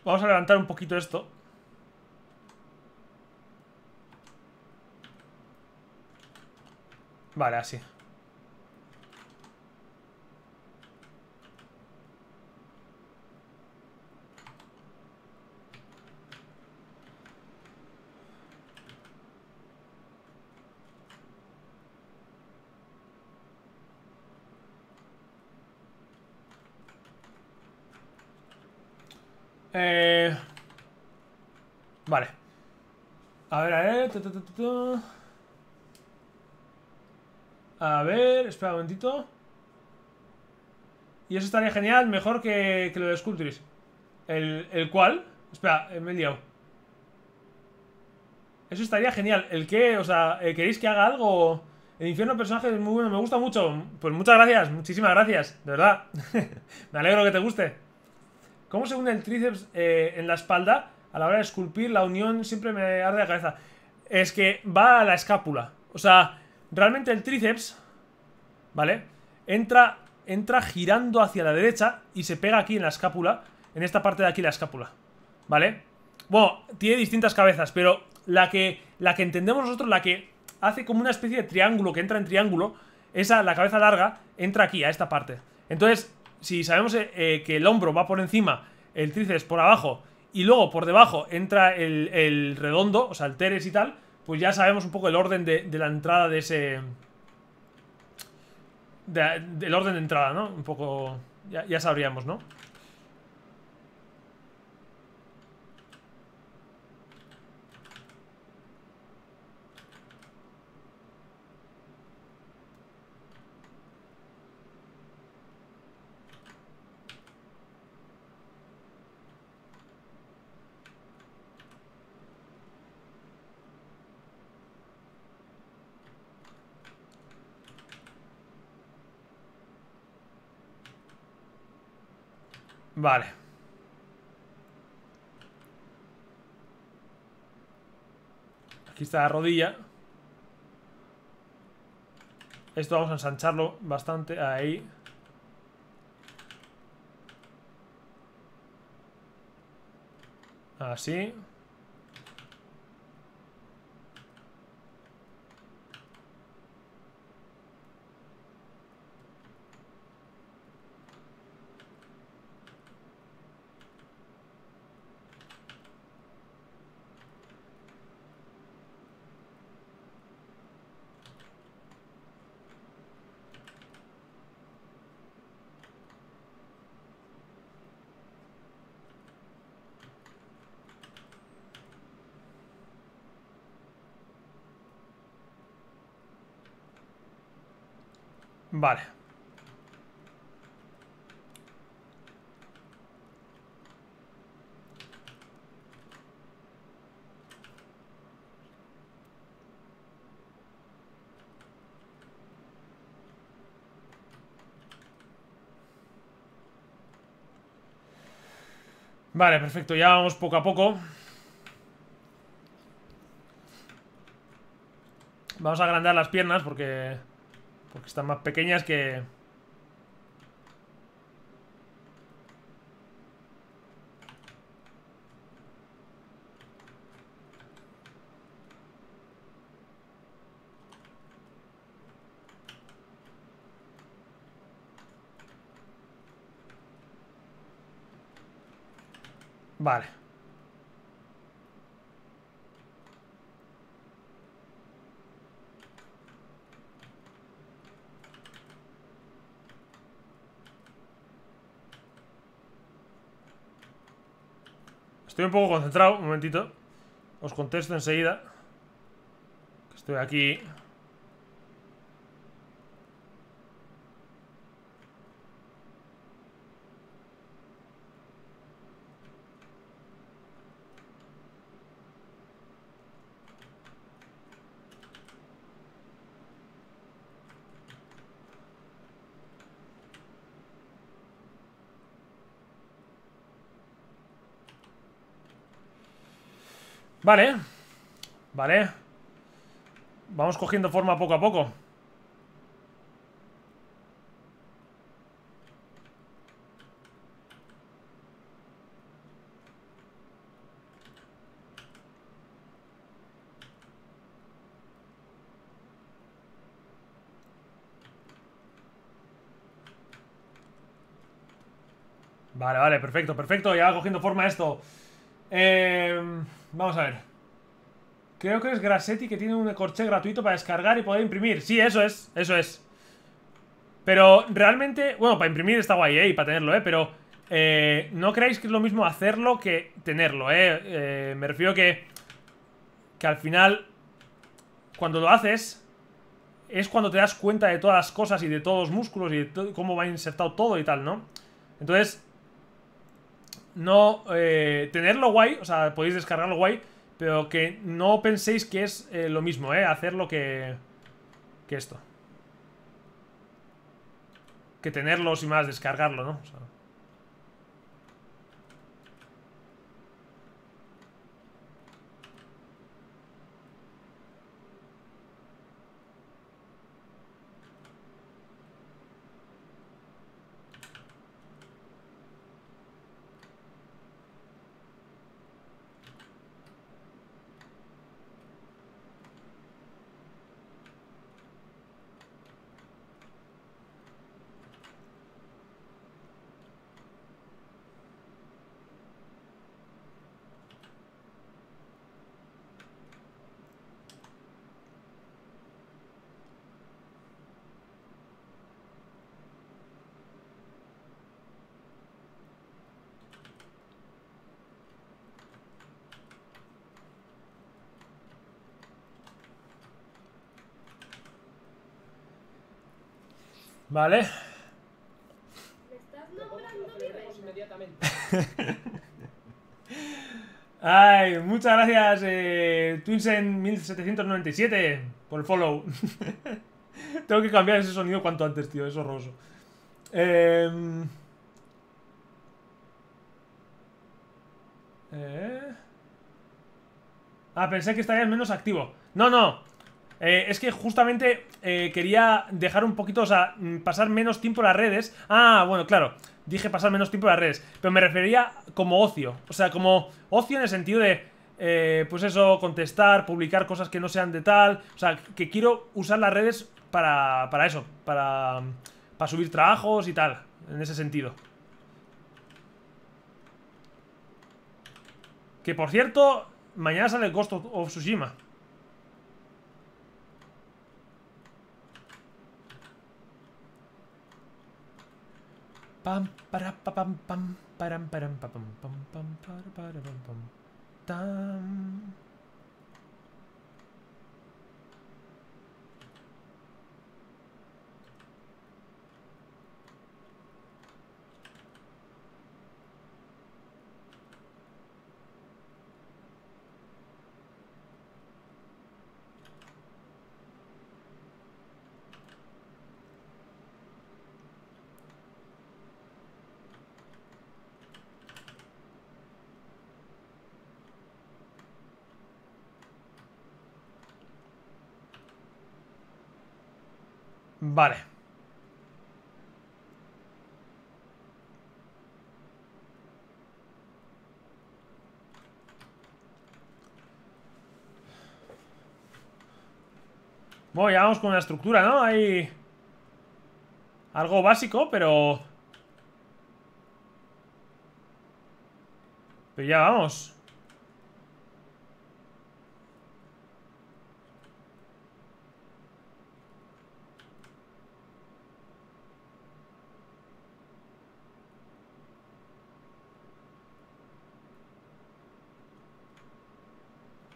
Vamos a levantar un poquito esto. Vale, así. A ver, espera un momentito. Y eso estaría genial, mejor que, lo de Sculptris El, el cual. Espera, eh, me he liado. Eso estaría genial. ¿El qué? O sea, eh, ¿queréis que haga algo? El infierno personaje es muy bueno, me gusta mucho. Pues muchas gracias, muchísimas gracias, de verdad. me alegro que te guste. ¿Cómo se une el tríceps eh, en la espalda? A la hora de esculpir, la unión siempre me arde la cabeza es que va a la escápula. O sea, realmente el tríceps, ¿vale? Entra, entra girando hacia la derecha y se pega aquí en la escápula, en esta parte de aquí la escápula, ¿vale? Bueno, tiene distintas cabezas, pero la que, la que entendemos nosotros, la que hace como una especie de triángulo, que entra en triángulo, esa, la cabeza larga, entra aquí, a esta parte. Entonces, si sabemos eh, eh, que el hombro va por encima, el tríceps por abajo y luego por debajo entra el, redondo, o sea, el Teres y tal, pues ya sabemos un poco el orden de, la entrada de ese... del orden de entrada, ¿no? Un poco... ya sabríamos, ¿no? Vale. Aquí está la rodilla. Esto vamos a ensancharlo bastante. Ahí. Así. Vale. perfecto, ya vamos poco a poco Vamos a agrandar las piernas porque porque están más pequeñas que... Vale. Estoy un poco concentrado, un momentito. Os contesto enseguida. Estoy aquí Vale. Vale. Vamos cogiendo forma poco a poco. Vale, vale, perfecto, perfecto. Ya va cogiendo forma esto. Eh... Vamos a ver. Creo que es Grassetti que tiene un corche gratuito para descargar y poder imprimir. Sí, eso es, eso es. Pero realmente, bueno, para imprimir está guay, ¿eh? Y para tenerlo, ¿eh? Pero eh, no creáis que es lo mismo hacerlo que tenerlo, ¿eh? eh me refiero que, que al final, cuando lo haces, es cuando te das cuenta de todas las cosas y de todos los músculos y de cómo va insertado todo y tal, ¿no? Entonces, no eh, tenerlo guay, o sea, podéis descargarlo guay, pero que no penséis que es eh, lo mismo, ¿eh? Hacer lo que, que esto. Que tenerlo y más, descargarlo, ¿no? O sea, Vale. Ay, muchas gracias, eh, Twinsen1797, por el follow. Tengo que cambiar ese sonido cuanto antes, tío, es horroroso. Em, eh. ah, pensé que estarías menos activo. No, no, eh, es que justamente eh, quería dejar un poquito, o sea, mm, pasar menos tiempo las redes. Ah, bueno, claro, dije pasar menos tiempo las redes, pero me refería como ocio. O sea, como ocio en el sentido de, eh, pues eso, contestar, publicar cosas que no sean de tal. O sea, que quiero usar las redes para, para eso, para, para subir trabajos y tal, en ese sentido. Que por cierto, mañana sale Ghost of Tsushima. pam, ba ba pam, pam, ba pam, ba pam, ba pam, pam, pam, ba pam, ba pam, pam, pam, Vale. Bueno, ya vamos con la estructura, ¿no? Hay... Algo básico, pero... Pero ya vamos.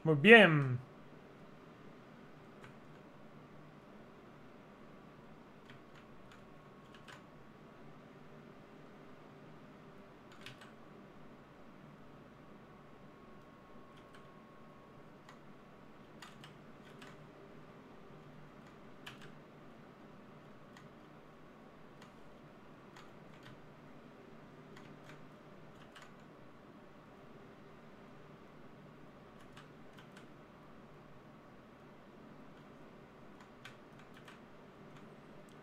Muy bien.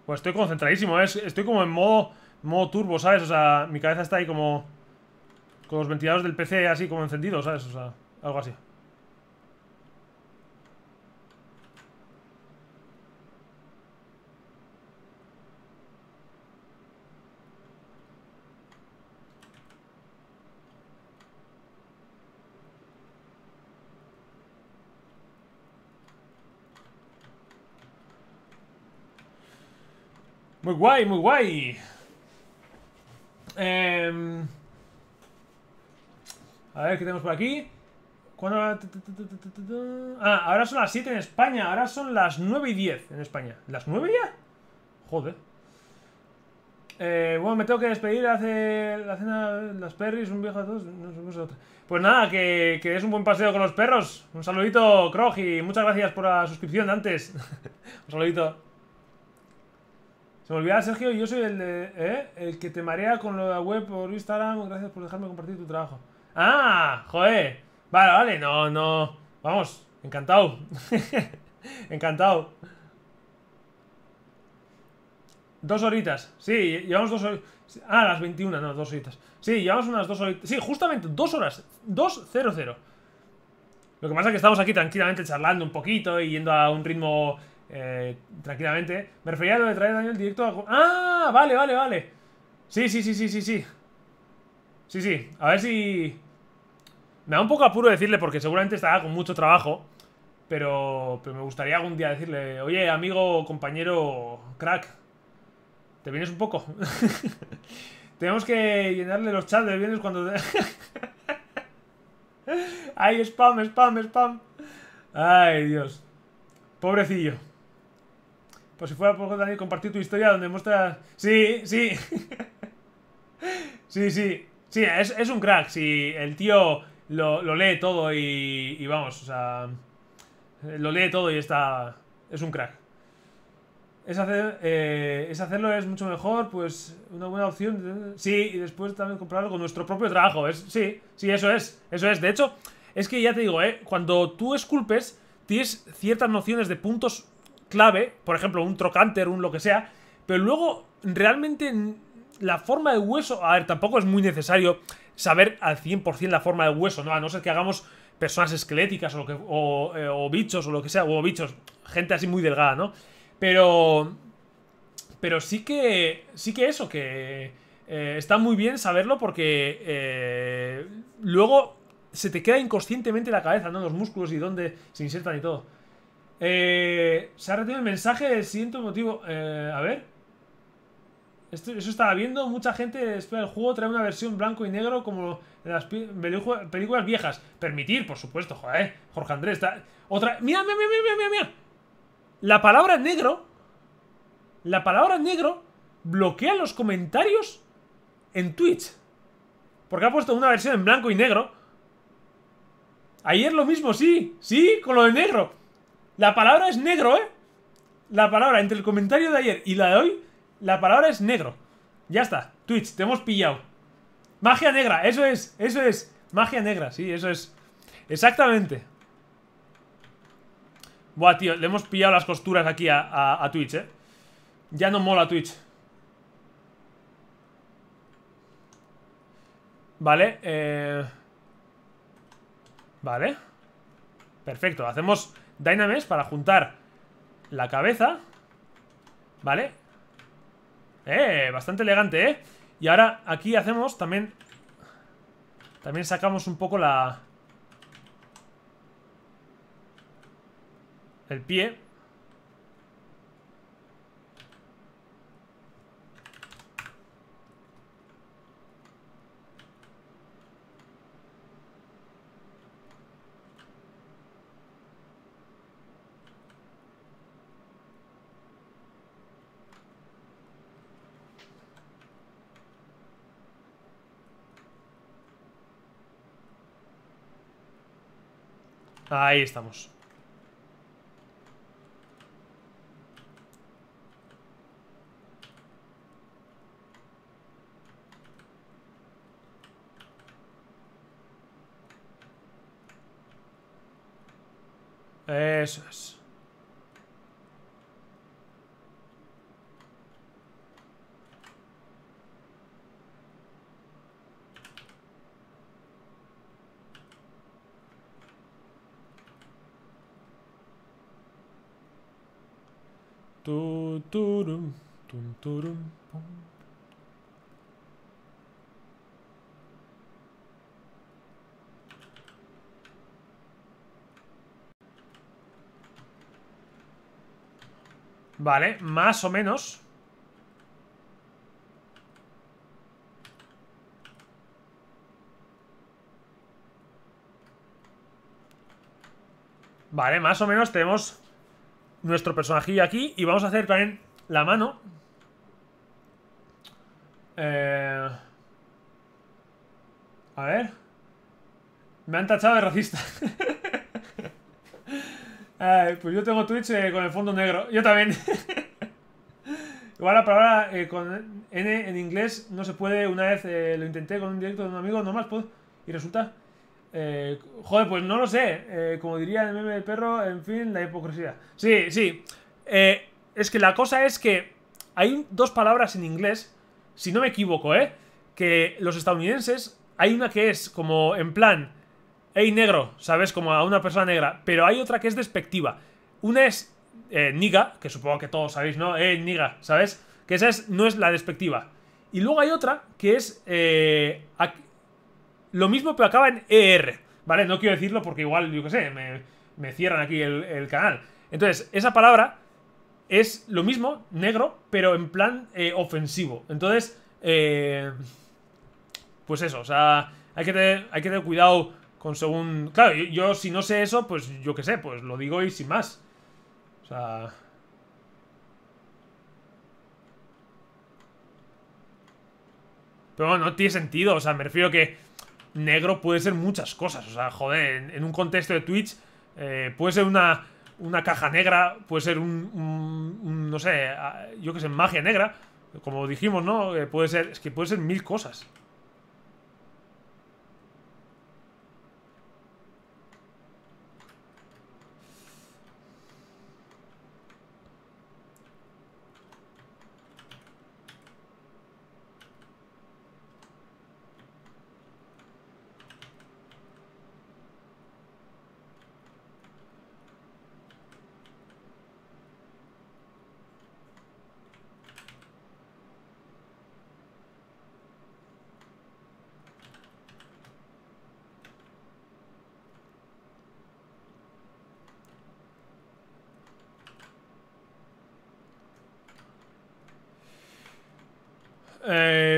Pues estoy concentradísimo, ¿eh? estoy como en modo, modo turbo, ¿sabes? O sea, mi cabeza está ahí como... Con los ventiladores del PC así como encendidos, ¿sabes? O sea, algo así. Muy guay, muy guay. Em, a ver, ¿qué tenemos por aquí? ¿Cuándo? Ah, ahora son las 7 en España. Ahora son las 9 y 10 en España. ¿Las 9 ya? Joder. Eh, bueno, me tengo que despedir. Hace la cena las perris, un viejo a dos. pues nada, que, es un buen paseo con los perros. Un saludito, Crogi. y muchas gracias por la suscripción de antes. un saludito. Se me olvidaba, Sergio, yo soy el de, ¿eh? El que te marea con lo de la web por Instagram. Gracias por dejarme compartir tu trabajo. ¡Ah! ¡Joder! Vale, vale, no, no. Vamos, encantado. encantado. Dos horitas. Sí, llevamos dos horitas. Ah, las 21, no, dos horitas. Sí, llevamos unas dos horitas. Sí, justamente dos horas. Dos, cero, cero. Lo que pasa es que estamos aquí tranquilamente charlando un poquito y yendo a un ritmo eh, tranquilamente. Me refería a lo de traer daño directo a... ¡Ah! Vale, vale, vale. Sí, sí, sí, sí, sí, sí. Sí, sí. A ver si... Me da un poco apuro decirle porque seguramente estará con mucho trabajo. Pero, pero me gustaría algún día decirle, oye, amigo, compañero, crack, ¿te vienes un poco? Tenemos que llenarle los chats de bienes cuando... Ay, spam, spam, spam. Ay, Dios. Pobrecillo. Por si fuera poco, Dani, compartir tu historia donde muestras... Sí, sí. sí, sí. Sí, es, un crack. Si el tío lo, lee todo y, y, vamos, o sea... Eh, lo lee todo y está... Es un crack. Es, hacer, eh, es hacerlo es mucho mejor, pues una buena opción. Sí, y después también comprarlo con nuestro propio trabajo. Es, sí, sí, eso es. Eso es. De hecho, es que ya te digo, eh, cuando tú esculpes, tienes ciertas nociones de puntos clave, por ejemplo, un trocánter un lo que sea, pero luego realmente la forma de hueso, a ver, tampoco es muy necesario saber al 100% la forma de hueso, ¿no? A no ser que hagamos personas esqueléticas o, lo que, eh, o, bichos o lo que sea, o bichos, gente así muy delgada, ¿no? Pero pero sí que. Sí que eso, que. Eh, está muy bien saberlo porque. Eh, luego se te queda inconscientemente la cabeza, ¿no? Los músculos y dónde se insertan y todo. Eh, se ha retirado el mensaje del siguiente motivo. Eh, a ver. eso estaba viendo. Mucha gente después del juego trae una versión blanco y negro como en las películas viejas. Permitir, por supuesto, joder. Jorge Andrés está. Otra. Mira, mira, mira, mira, mira. La palabra negro. La palabra negro bloquea los comentarios en Twitch. Porque ha puesto una versión en blanco y negro. Ayer lo mismo, sí, sí, con lo de negro. La palabra es negro, ¿eh? La palabra entre el comentario de ayer y la de hoy, la palabra es negro. Ya está. Twitch, te hemos pillado. Magia negra, eso es, eso es. Magia negra, sí, eso es. Exactamente. Buah, tío, le hemos pillado las costuras aquí a, Twitch, ¿eh? Ya no mola Twitch. Vale, eh... Vale. Perfecto, hacemos Dynamesh para juntar la cabeza. ¿Vale? Eh, bastante elegante, ¿eh? Y ahora aquí hacemos también... También sacamos un poco la... El pie Ahí estamos. Eso es. Vale, más o menos. Vale, más o menos tenemos nuestro personaje aquí y vamos a hacer también la mano. Eh, a ver. Me han tachado de racista. pues yo tengo Twitch eh, con el fondo negro. Yo también. Igual la palabra eh, con N en inglés no se puede. Una vez lo intenté con un directo de un amigo nomás, puedo. y resulta eh, joder, pues no lo sé. Eh, como diría el meme del perro, en fin, la hipocresía. Sí, sí. Eh, es que la cosa es que hay dos palabras en inglés, si no me equivoco, ¿eh? Que los estadounidenses, hay una que es como en plan, hey negro, ¿sabes? Como a una persona negra. Pero hay otra que es despectiva. Una es eh, niga, que supongo que todos sabéis, ¿no? Hey niga, ¿sabes? Que esa es, no es la despectiva. Y luego hay otra que es lo mismo pero acaba en ER, ¿vale? No quiero decirlo porque igual, yo qué sé, me, cierran aquí el, canal. Entonces, esa palabra es lo mismo, negro, pero en plan eh, ofensivo. Entonces, eh, pues eso, o sea, hay que tener, hay que tener cuidado con según... Claro, yo, si no sé eso, pues yo qué sé, pues lo digo y sin más. O sea... Pero no tiene sentido, o sea, me refiero que negro puede ser muchas cosas. O sea, joder, en, un contexto de Twitch eh, puede ser una, una caja negra, puede ser un, no sé, ah, yo que sé, magia negra. Como dijimos, ¿no? Eh, puede ser, es que puede ser mil cosas.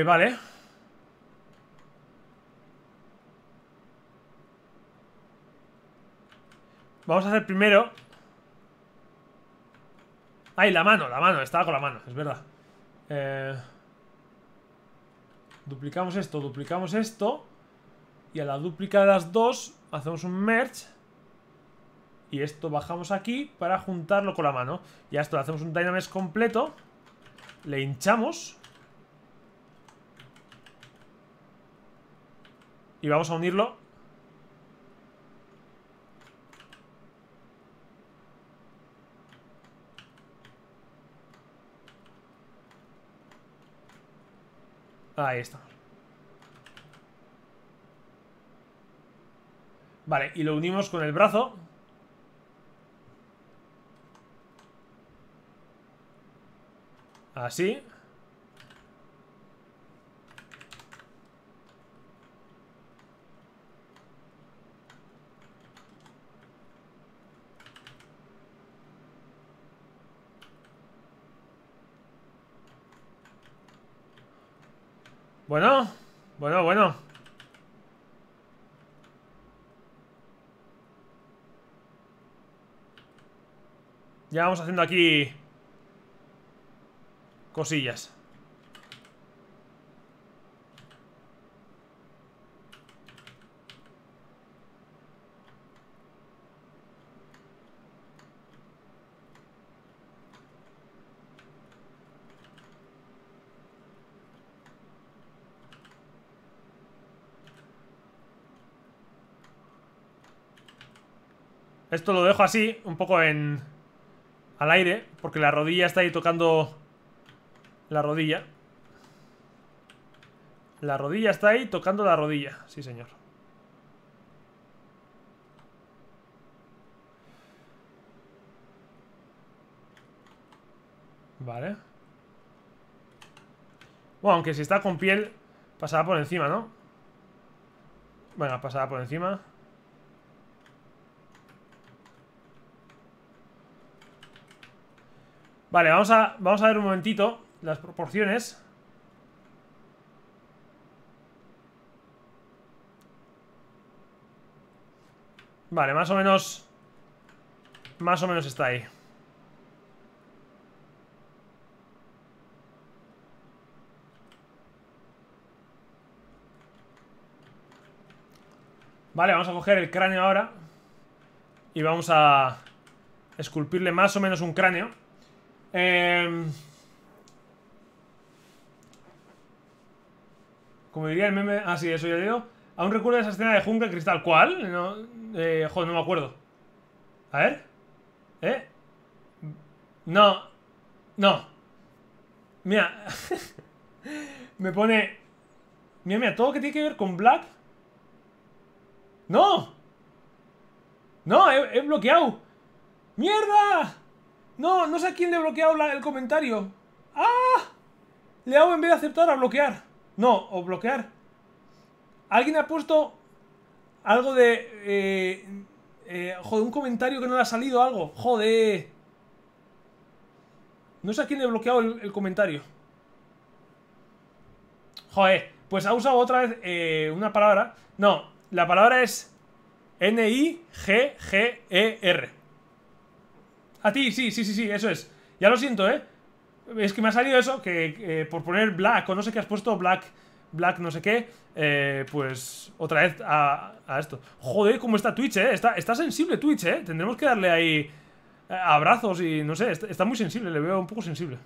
vale. Vamos a hacer primero... Ay, la mano, la mano, estaba con la mano, es verdad. Eh, duplicamos esto, duplicamos esto. Y a la duplica de las dos hacemos un merge. Y esto bajamos aquí para juntarlo con la mano. a esto le hacemos un dynamics completo. Le hinchamos. Y vamos a unirlo. Ahí está. Vale, y lo unimos con el brazo. Así. Bueno, bueno, bueno. Ya vamos haciendo aquí cosillas. Esto lo dejo así, un poco en... Al aire, porque la rodilla está ahí tocando... La rodilla. La rodilla está ahí tocando la rodilla. Sí, señor. Vale. Bueno, aunque si está con piel, pasará por encima, ¿no? Bueno, pasará por encima. Vale, vamos a, vamos a ver un momentito las proporciones. Vale, más o menos... Más o menos está ahí. Vale, vamos a coger el cráneo ahora. Y vamos a esculpirle más o menos un cráneo. Em, como diría el meme... Ah, sí, eso ya digo. Aún recuerdo esa escena de Jungle Cristal. ¿Cuál? No, eh, joder, no me acuerdo. A ver. ¿Eh? No. No. Mira. me pone... Mira, mira, todo que tiene que ver con Black... ¡No! ¡No! ¡He, he bloqueado! ¡Mierda! No, no sé a quién le he bloqueado el comentario. ¡Ah! Le hago en vez de aceptar a bloquear. No, o bloquear. Alguien ha puesto algo de... Eh, eh, joder, un comentario que no le ha salido algo. Joder. No sé a quién le he bloqueado el, comentario. Joder, pues ha usado otra vez eh, una palabra. No, la palabra es N-I-G-G-E-R. A ti, sí, sí, sí, sí, eso es. Ya lo siento, ¿eh? Es que me ha salido eso, que eh, por poner black o no sé qué has puesto, black, black no sé qué, eh, pues otra vez a, esto. Joder, cómo está Twitch, ¿eh? Está, está sensible Twitch, ¿eh? Tendremos que darle ahí eh, abrazos y no sé, está muy sensible, le veo un poco sensible.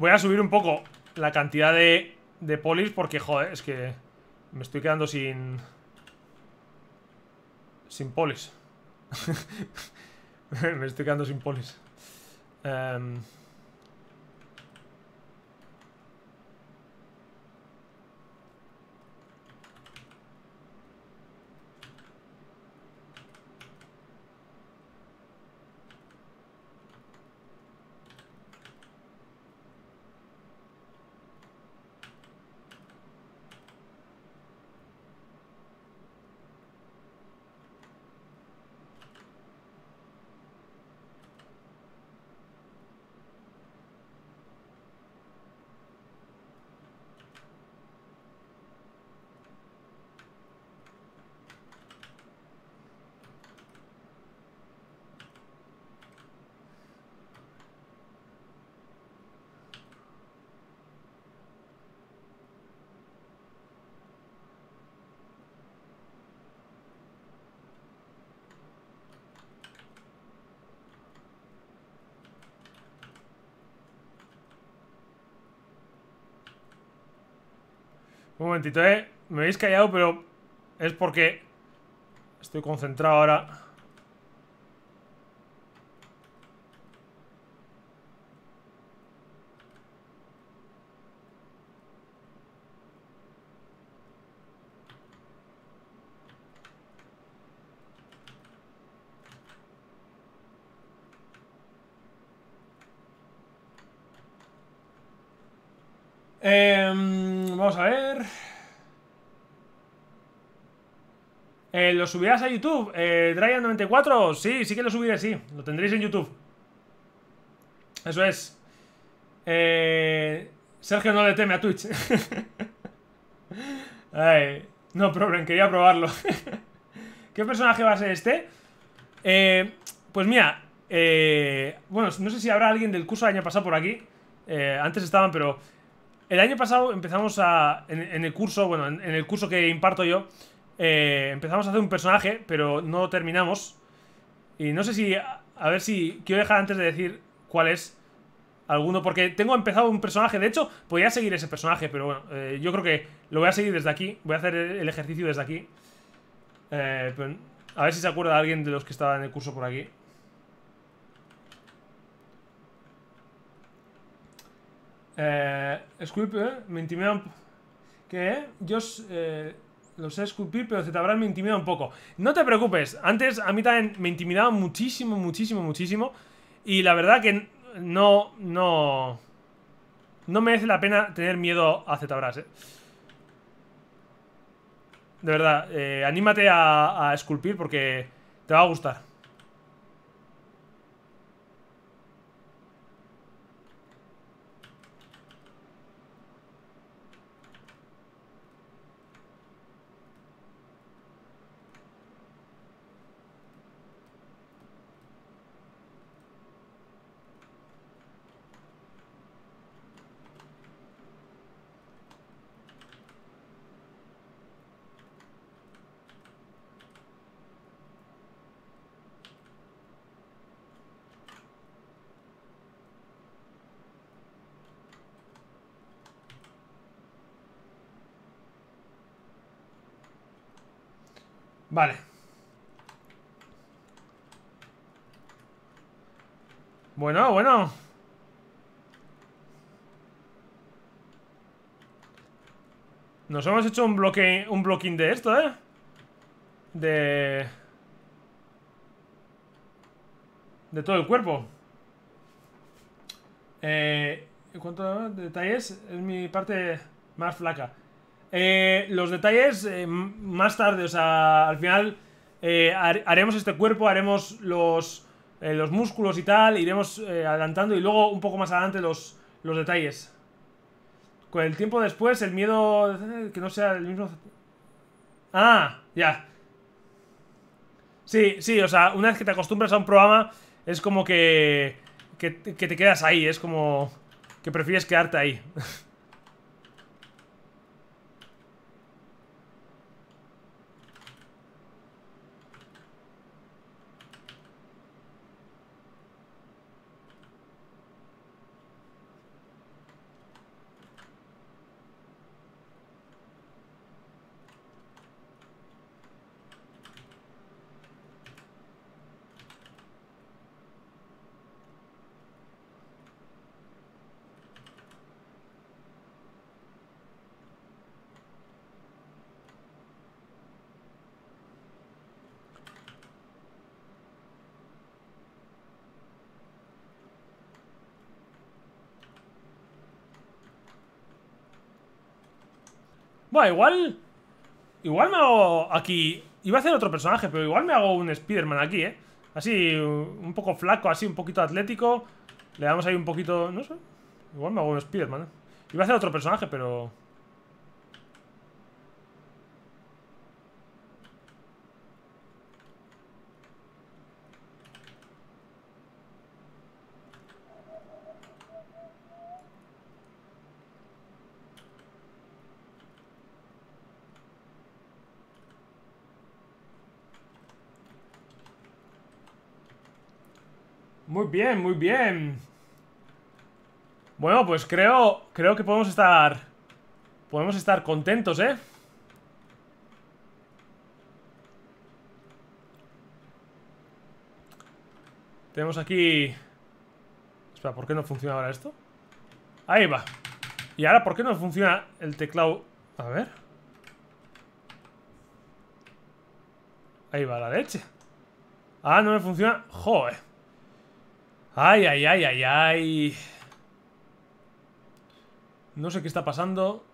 Voy a subir un poco la cantidad de, de polis porque, joder, es que me estoy quedando sin... Sin polis. me estoy quedando sin polis. Eh... Un momentito, ¿eh? Me habéis callado, pero es porque estoy concentrado ahora. subirás a YouTube, eh, Dryan94. Sí, sí que lo subiré, sí. Lo tendréis en YouTube. Eso es. Eh, Sergio no le teme a Twitch. no problem, quería probarlo. ¿Qué personaje va a ser este? Eh, pues mira, eh, bueno, no sé si habrá alguien del curso del año pasado por aquí. antes estaban, pero el año pasado empezamos a. En, el curso, bueno, en, el curso que imparto yo, eh, empezamos a hacer un personaje, pero no terminamos. Y no sé si... A ver si... Quiero dejar antes de decir cuál es alguno, porque tengo empezado un personaje. De hecho, podría seguir ese personaje, pero bueno, eh, yo creo que lo voy a seguir desde aquí. Voy a hacer el ejercicio desde aquí. Eh, a ver si se acuerda alguien de los que estaba en el curso por aquí. Eh, me intimidan... ¿Qué? Yo... Eh, lo sé esculpir, pero Z-Brass me intimida un poco. No te preocupes. Antes a mí también me intimidaba muchísimo, muchísimo, muchísimo. Y la verdad que no, no... No merece la pena tener miedo a Zabras, eh. De verdad, eh, anímate a esculpir porque te va a gustar. Vale. Bueno, bueno. Nos hemos hecho un bloque, un blocking de esto, ¿eh? De... De todo el cuerpo. Eh, a detalles? Es mi parte más flaca. Eh, los detalles eh, más tarde, o sea, al final eh, haremos este cuerpo, haremos los, los músculos y tal, iremos adelantando y luego un poco más adelante los, detalles. Con el tiempo después, el miedo que no sea el mismo... Ah, ya. Sí, sí, o sea, una vez que te acostumbras a un programa, es como que, que, que te quedas ahí, es como que prefieres quedarte ahí. igual... Igual me hago aquí... Iba a hacer otro personaje, pero igual me hago un Spiderman aquí, ¿eh? Así, un poco flaco, así, un poquito atlético. Le damos ahí un poquito... No sé. Igual me hago un Spiderman ¿eh? Iba a hacer otro personaje, pero... bien, muy bien. Bueno, pues creo, creo que podemos estar... Podemos estar contentos, ¿eh? Tenemos aquí... Espera, ¿por qué no funciona ahora esto? Ahí va. Y ahora, ¿por qué no funciona el teclado? A ver. Ahí va la leche. Ah, no me funciona. Joder. Ay, ay, ay, ay, ay. No sé qué está pasando.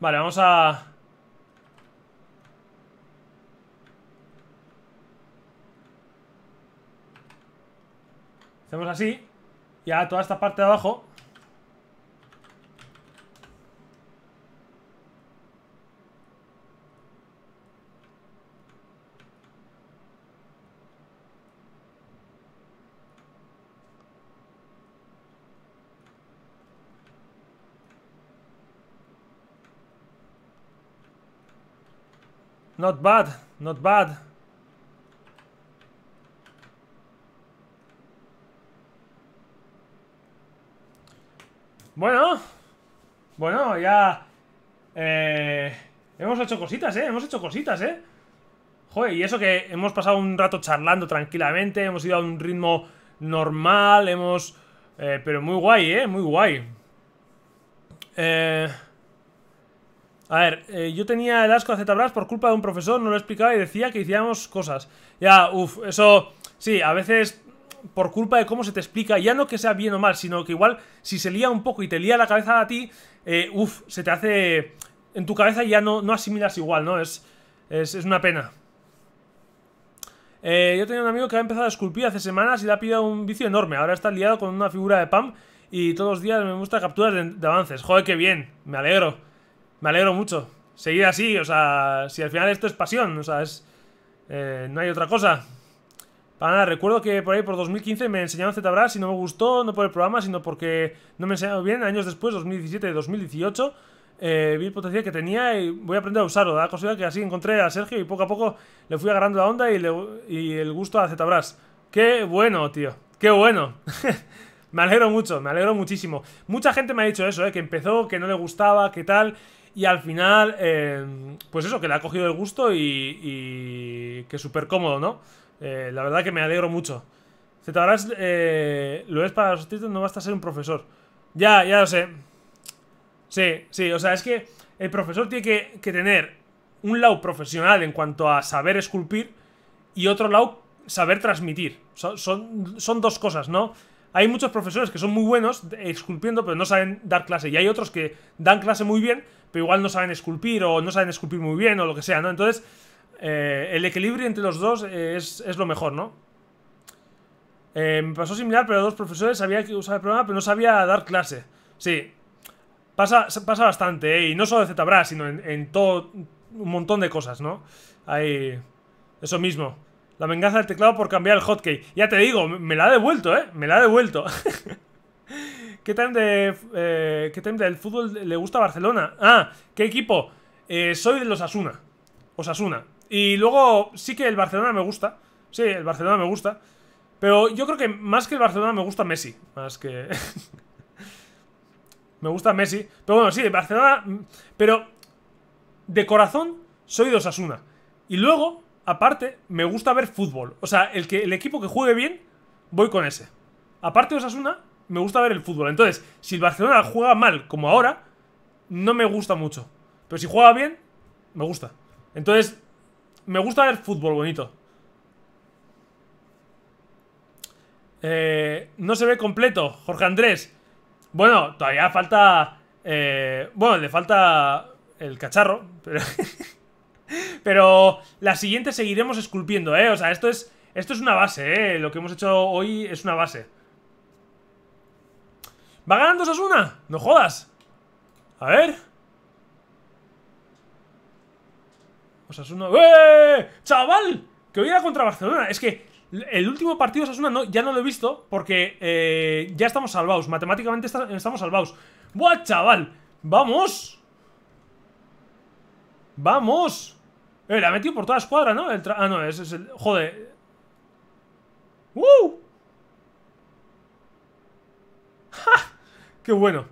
Vale, vamos a... Hacemos así. Y Ya toda esta parte de abajo Not bad, not bad. Bueno, bueno, ya... Eh, hemos hecho cositas, ¿eh? Hemos hecho cositas, ¿eh? Joder, y eso que hemos pasado un rato charlando tranquilamente, hemos ido a un ritmo normal, hemos... Eh, pero muy guay, ¿eh? Muy guay. Eh... A ver, eh, yo tenía el asco a tablas por culpa de un profesor, no lo explicaba y decía que hiciéramos cosas. Ya, uff, eso... Sí, a veces por culpa de cómo se te explica, ya no que sea bien o mal, sino que igual si se lía un poco y te lía la cabeza a ti, eh, uff, se te hace... En tu cabeza ya no, no asimilas igual, ¿no? Es, es, una pena. Eh, yo tenía un amigo que ha empezado a esculpir hace semanas y le ha pillado un vicio enorme. Ahora está liado con una figura de Pam y todos los días me gusta capturas de, de avances. Joder, qué bien, me alegro me alegro mucho. Seguir así, o sea, si al final esto es pasión, o sea, es... Eh, no hay otra cosa. Para nada, recuerdo que por ahí por 2015 me enseñaron ZBrush y no me gustó, no por el programa, sino porque no me enseñaron bien. Años después, 2017, 2018, eh, vi el potencial que tenía y voy a aprender a usarlo. La cosa que así encontré a Sergio y poco a poco le fui agarrando la onda y, y el gusto a ZBrush. ¡Qué bueno, tío! ¡Qué bueno! me alegro mucho, me alegro muchísimo. Mucha gente me ha dicho eso, eh, que empezó, que no le gustaba, que tal... Y al final, eh, pues eso, que le ha cogido el gusto y, y que súper cómodo, ¿no? Eh, la verdad que me alegro mucho. eh, lo es para los títulos, no basta ser un profesor. Ya, ya lo sé. Sí, sí, o sea, es que el profesor tiene que, tener un lado profesional en cuanto a saber esculpir y otro lado saber transmitir. Son, son, son, dos cosas, ¿no? Hay muchos profesores que son muy buenos esculpiendo, pero no saben dar clase. Y hay otros que dan clase muy bien, pero igual no saben esculpir o no saben esculpir muy bien o lo que sea, ¿no? Entonces, eh, el equilibrio entre los dos es, lo mejor, ¿no? Eh, me pasó similar, pero dos profesores sabía que usaba el programa, pero no sabía dar clase. Sí, pasa, pasa bastante, ¿eh? y no solo de ZBrush, sino en, todo un montón de cosas, ¿no? Hay eso mismo. La venganza del teclado por cambiar el hotkey. Ya te digo, me la ha devuelto, ¿eh? Me la ha devuelto. ¿Qué tal? de, eh, ¿Qué tal del fútbol le gusta a Barcelona? Ah, ¿qué equipo? Eh, soy de los Asuna. Osasuna. Y luego sí que el Barcelona me gusta. Sí, el Barcelona me gusta. Pero yo creo que más que el Barcelona me gusta Messi. Más que... me gusta Messi. Pero bueno, sí, el Barcelona... Pero de corazón soy de Osasuna. Y luego, aparte, me gusta ver fútbol. O sea, el, que, el equipo que juegue bien, voy con ese. Aparte de Osasuna, me gusta ver el fútbol. Entonces, si el Barcelona juega mal como ahora, no me gusta mucho. Pero si juega bien, me gusta. Entonces, me gusta ver fútbol bonito. Eh, no se ve completo, Jorge Andrés. Bueno, todavía falta... Eh, bueno, le falta el cacharro, pero... pero la siguiente seguiremos esculpiendo, ¿eh? O sea, esto es, esto es una base, ¿eh? Lo que hemos hecho hoy es una base. ¿Va ganando Sasuna? No jodas. A ver. Osasuna... Pues ¡Eh! ¡Chaval! Que hoy era contra Barcelona. Es que el último partido de Osasuna no, ya no lo he visto porque eh, ya estamos salvados. Matemáticamente estamos salvados. ¡Buah, chaval! ¡Vamos! ¡Vamos! Eh, la ha metido por toda la escuadra, ¿no? El ah, no, es, es el... Joder. ¡Uh! ¡Ja! ¡Qué bueno!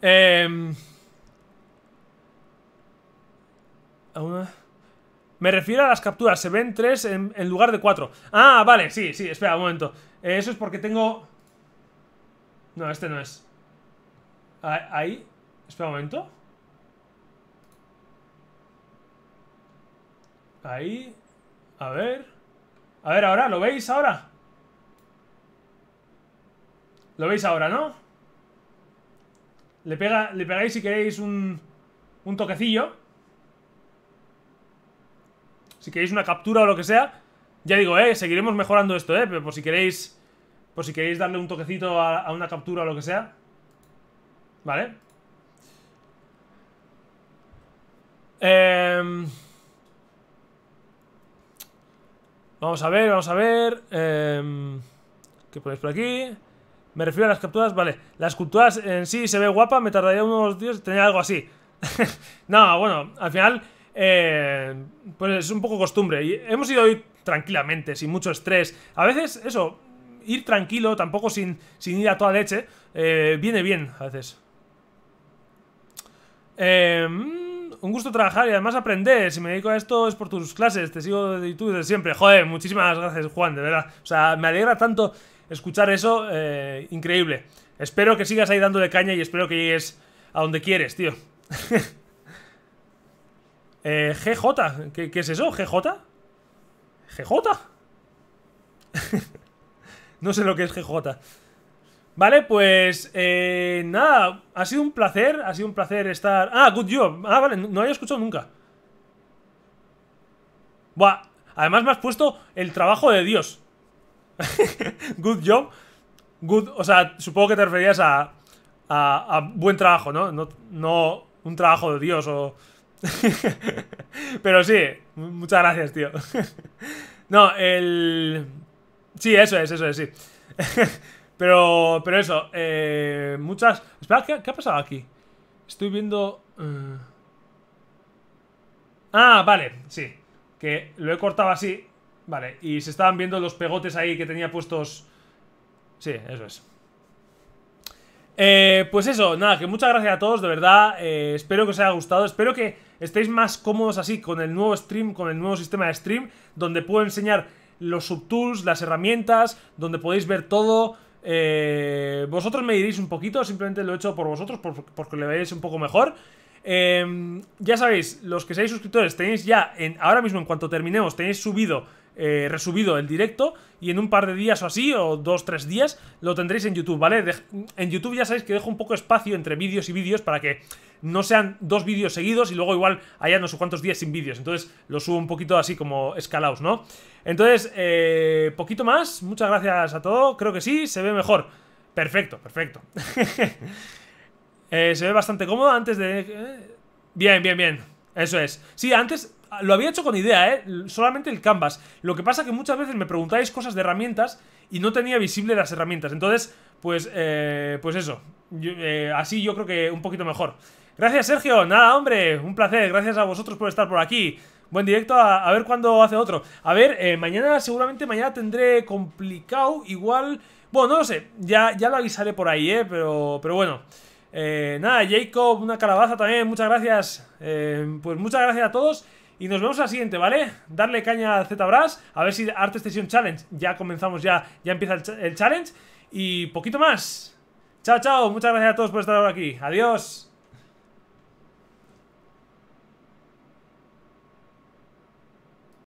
Em, Me refiero a las capturas. Se ven tres en, lugar de cuatro. Ah, vale, sí, sí. Espera, un momento. eso es porque tengo... No, este no es. Ahí. Espera un momento. Ahí. A ver. A ver, ahora. ¿Lo veis ahora? Lo veis ahora, ¿no? Le, pega, pegáis si queréis un, un toquecillo. Si queréis una captura o lo que sea. Ya digo, eh, seguiremos mejorando esto, eh. Pero por si queréis. Por si queréis darle un toquecito a, una captura o lo que sea. Vale. Em, vamos a ver, vamos a ver. Em, ¿Qué ponéis por aquí? Me refiero a las capturas, vale. Las capturas en sí se ve guapa, me tardaría unos días tener algo así. no, bueno, al final... Eh, pues es un poco costumbre. Y hemos ido hoy tranquilamente, sin mucho estrés. A veces, eso, ir tranquilo, tampoco sin, ir a toda leche, eh, viene bien a veces. Eh, mm, un gusto trabajar y además aprender. Si me dedico a esto es por tus clases, te sigo de YouTube desde siempre. Joder, muchísimas gracias, Juan, de verdad. O sea, me alegra tanto escuchar eso, eh, increíble. Espero que sigas ahí de caña y espero que llegues a donde quieres, tío. eh, GJ, ¿Qué, es eso? ¿GJ? ¿GJ? no sé lo que es GJ. Vale, pues eh, nada, ha sido un placer, ha sido un placer estar... Ah, Good Job, ah, vale, no, no había escuchado nunca. Buah, además me has puesto el trabajo de Dios. good job. Good, o sea, supongo que te referías a, buen trabajo, ¿no? ¿no? un trabajo de Dios o... Pero sí, muchas gracias, tío. no, el... Sí, eso es, eso es, sí. pero, pero eso, eh, muchas... Espera, ¿qué, ha pasado aquí? Estoy viendo... Eh, ah, vale, sí. Que lo he cortado así Vale, y se estaban viendo los pegotes ahí que tenía puestos... Sí, eso es. Eh, pues eso, nada, que muchas gracias a todos, de verdad. Eh, espero que os haya gustado. Espero que estéis más cómodos así con el nuevo stream, con el nuevo sistema de stream, donde puedo enseñar los subtools, las herramientas, donde podéis ver todo. Eh, vosotros me diréis un poquito, simplemente lo he hecho por vosotros, porque le veáis un poco mejor. Eh, ya sabéis, los que seáis suscriptores, tenéis ya, ahora mismo en cuanto terminemos, tenéis subido eh, resubido el directo y en un par de días o así, o dos, tres días, lo tendréis en YouTube, ¿vale? en YouTube ya sabéis que dejo un poco espacio entre vídeos y vídeos para que no sean dos vídeos seguidos y luego igual haya no sé cuántos días sin vídeos. Entonces lo subo un poquito así como escalaos, ¿no? Entonces, eh, poquito más. Muchas gracias a todos. Creo que sí, se ve mejor. Perfecto, perfecto. Eh, se ve bastante cómodo antes de... Bien, bien, bien. Eso es. Sí, antes lo había hecho con idea, ¿eh? Solamente el canvas. Lo que pasa que muchas veces me preguntáis cosas de herramientas y no tenía visible las herramientas. Entonces, pues, eh, pues eso. Eh, así yo creo que un poquito mejor. Gracias, Sergio. Nada, hombre, un placer. Gracias a vosotros por estar por aquí. Buen directo, a, ver cuándo hace otro. A ver, eh, mañana, seguramente mañana tendré complicado, igual... Bueno, no lo sé, ya, ya lo avisaré por ahí, ¿eh? Pero, pero bueno. Eh, nada, Jacob, una calabaza también, muchas gracias. Eh, pues muchas gracias a todos. Y nos vemos a siguiente, ¿vale? Darle caña a ZBrush, a ver si Art Station Challenge, ya comenzamos, ya, ya empieza el, el challenge. Y poquito más. Chao, chao, muchas gracias a todos por estar ahora aquí. Adiós.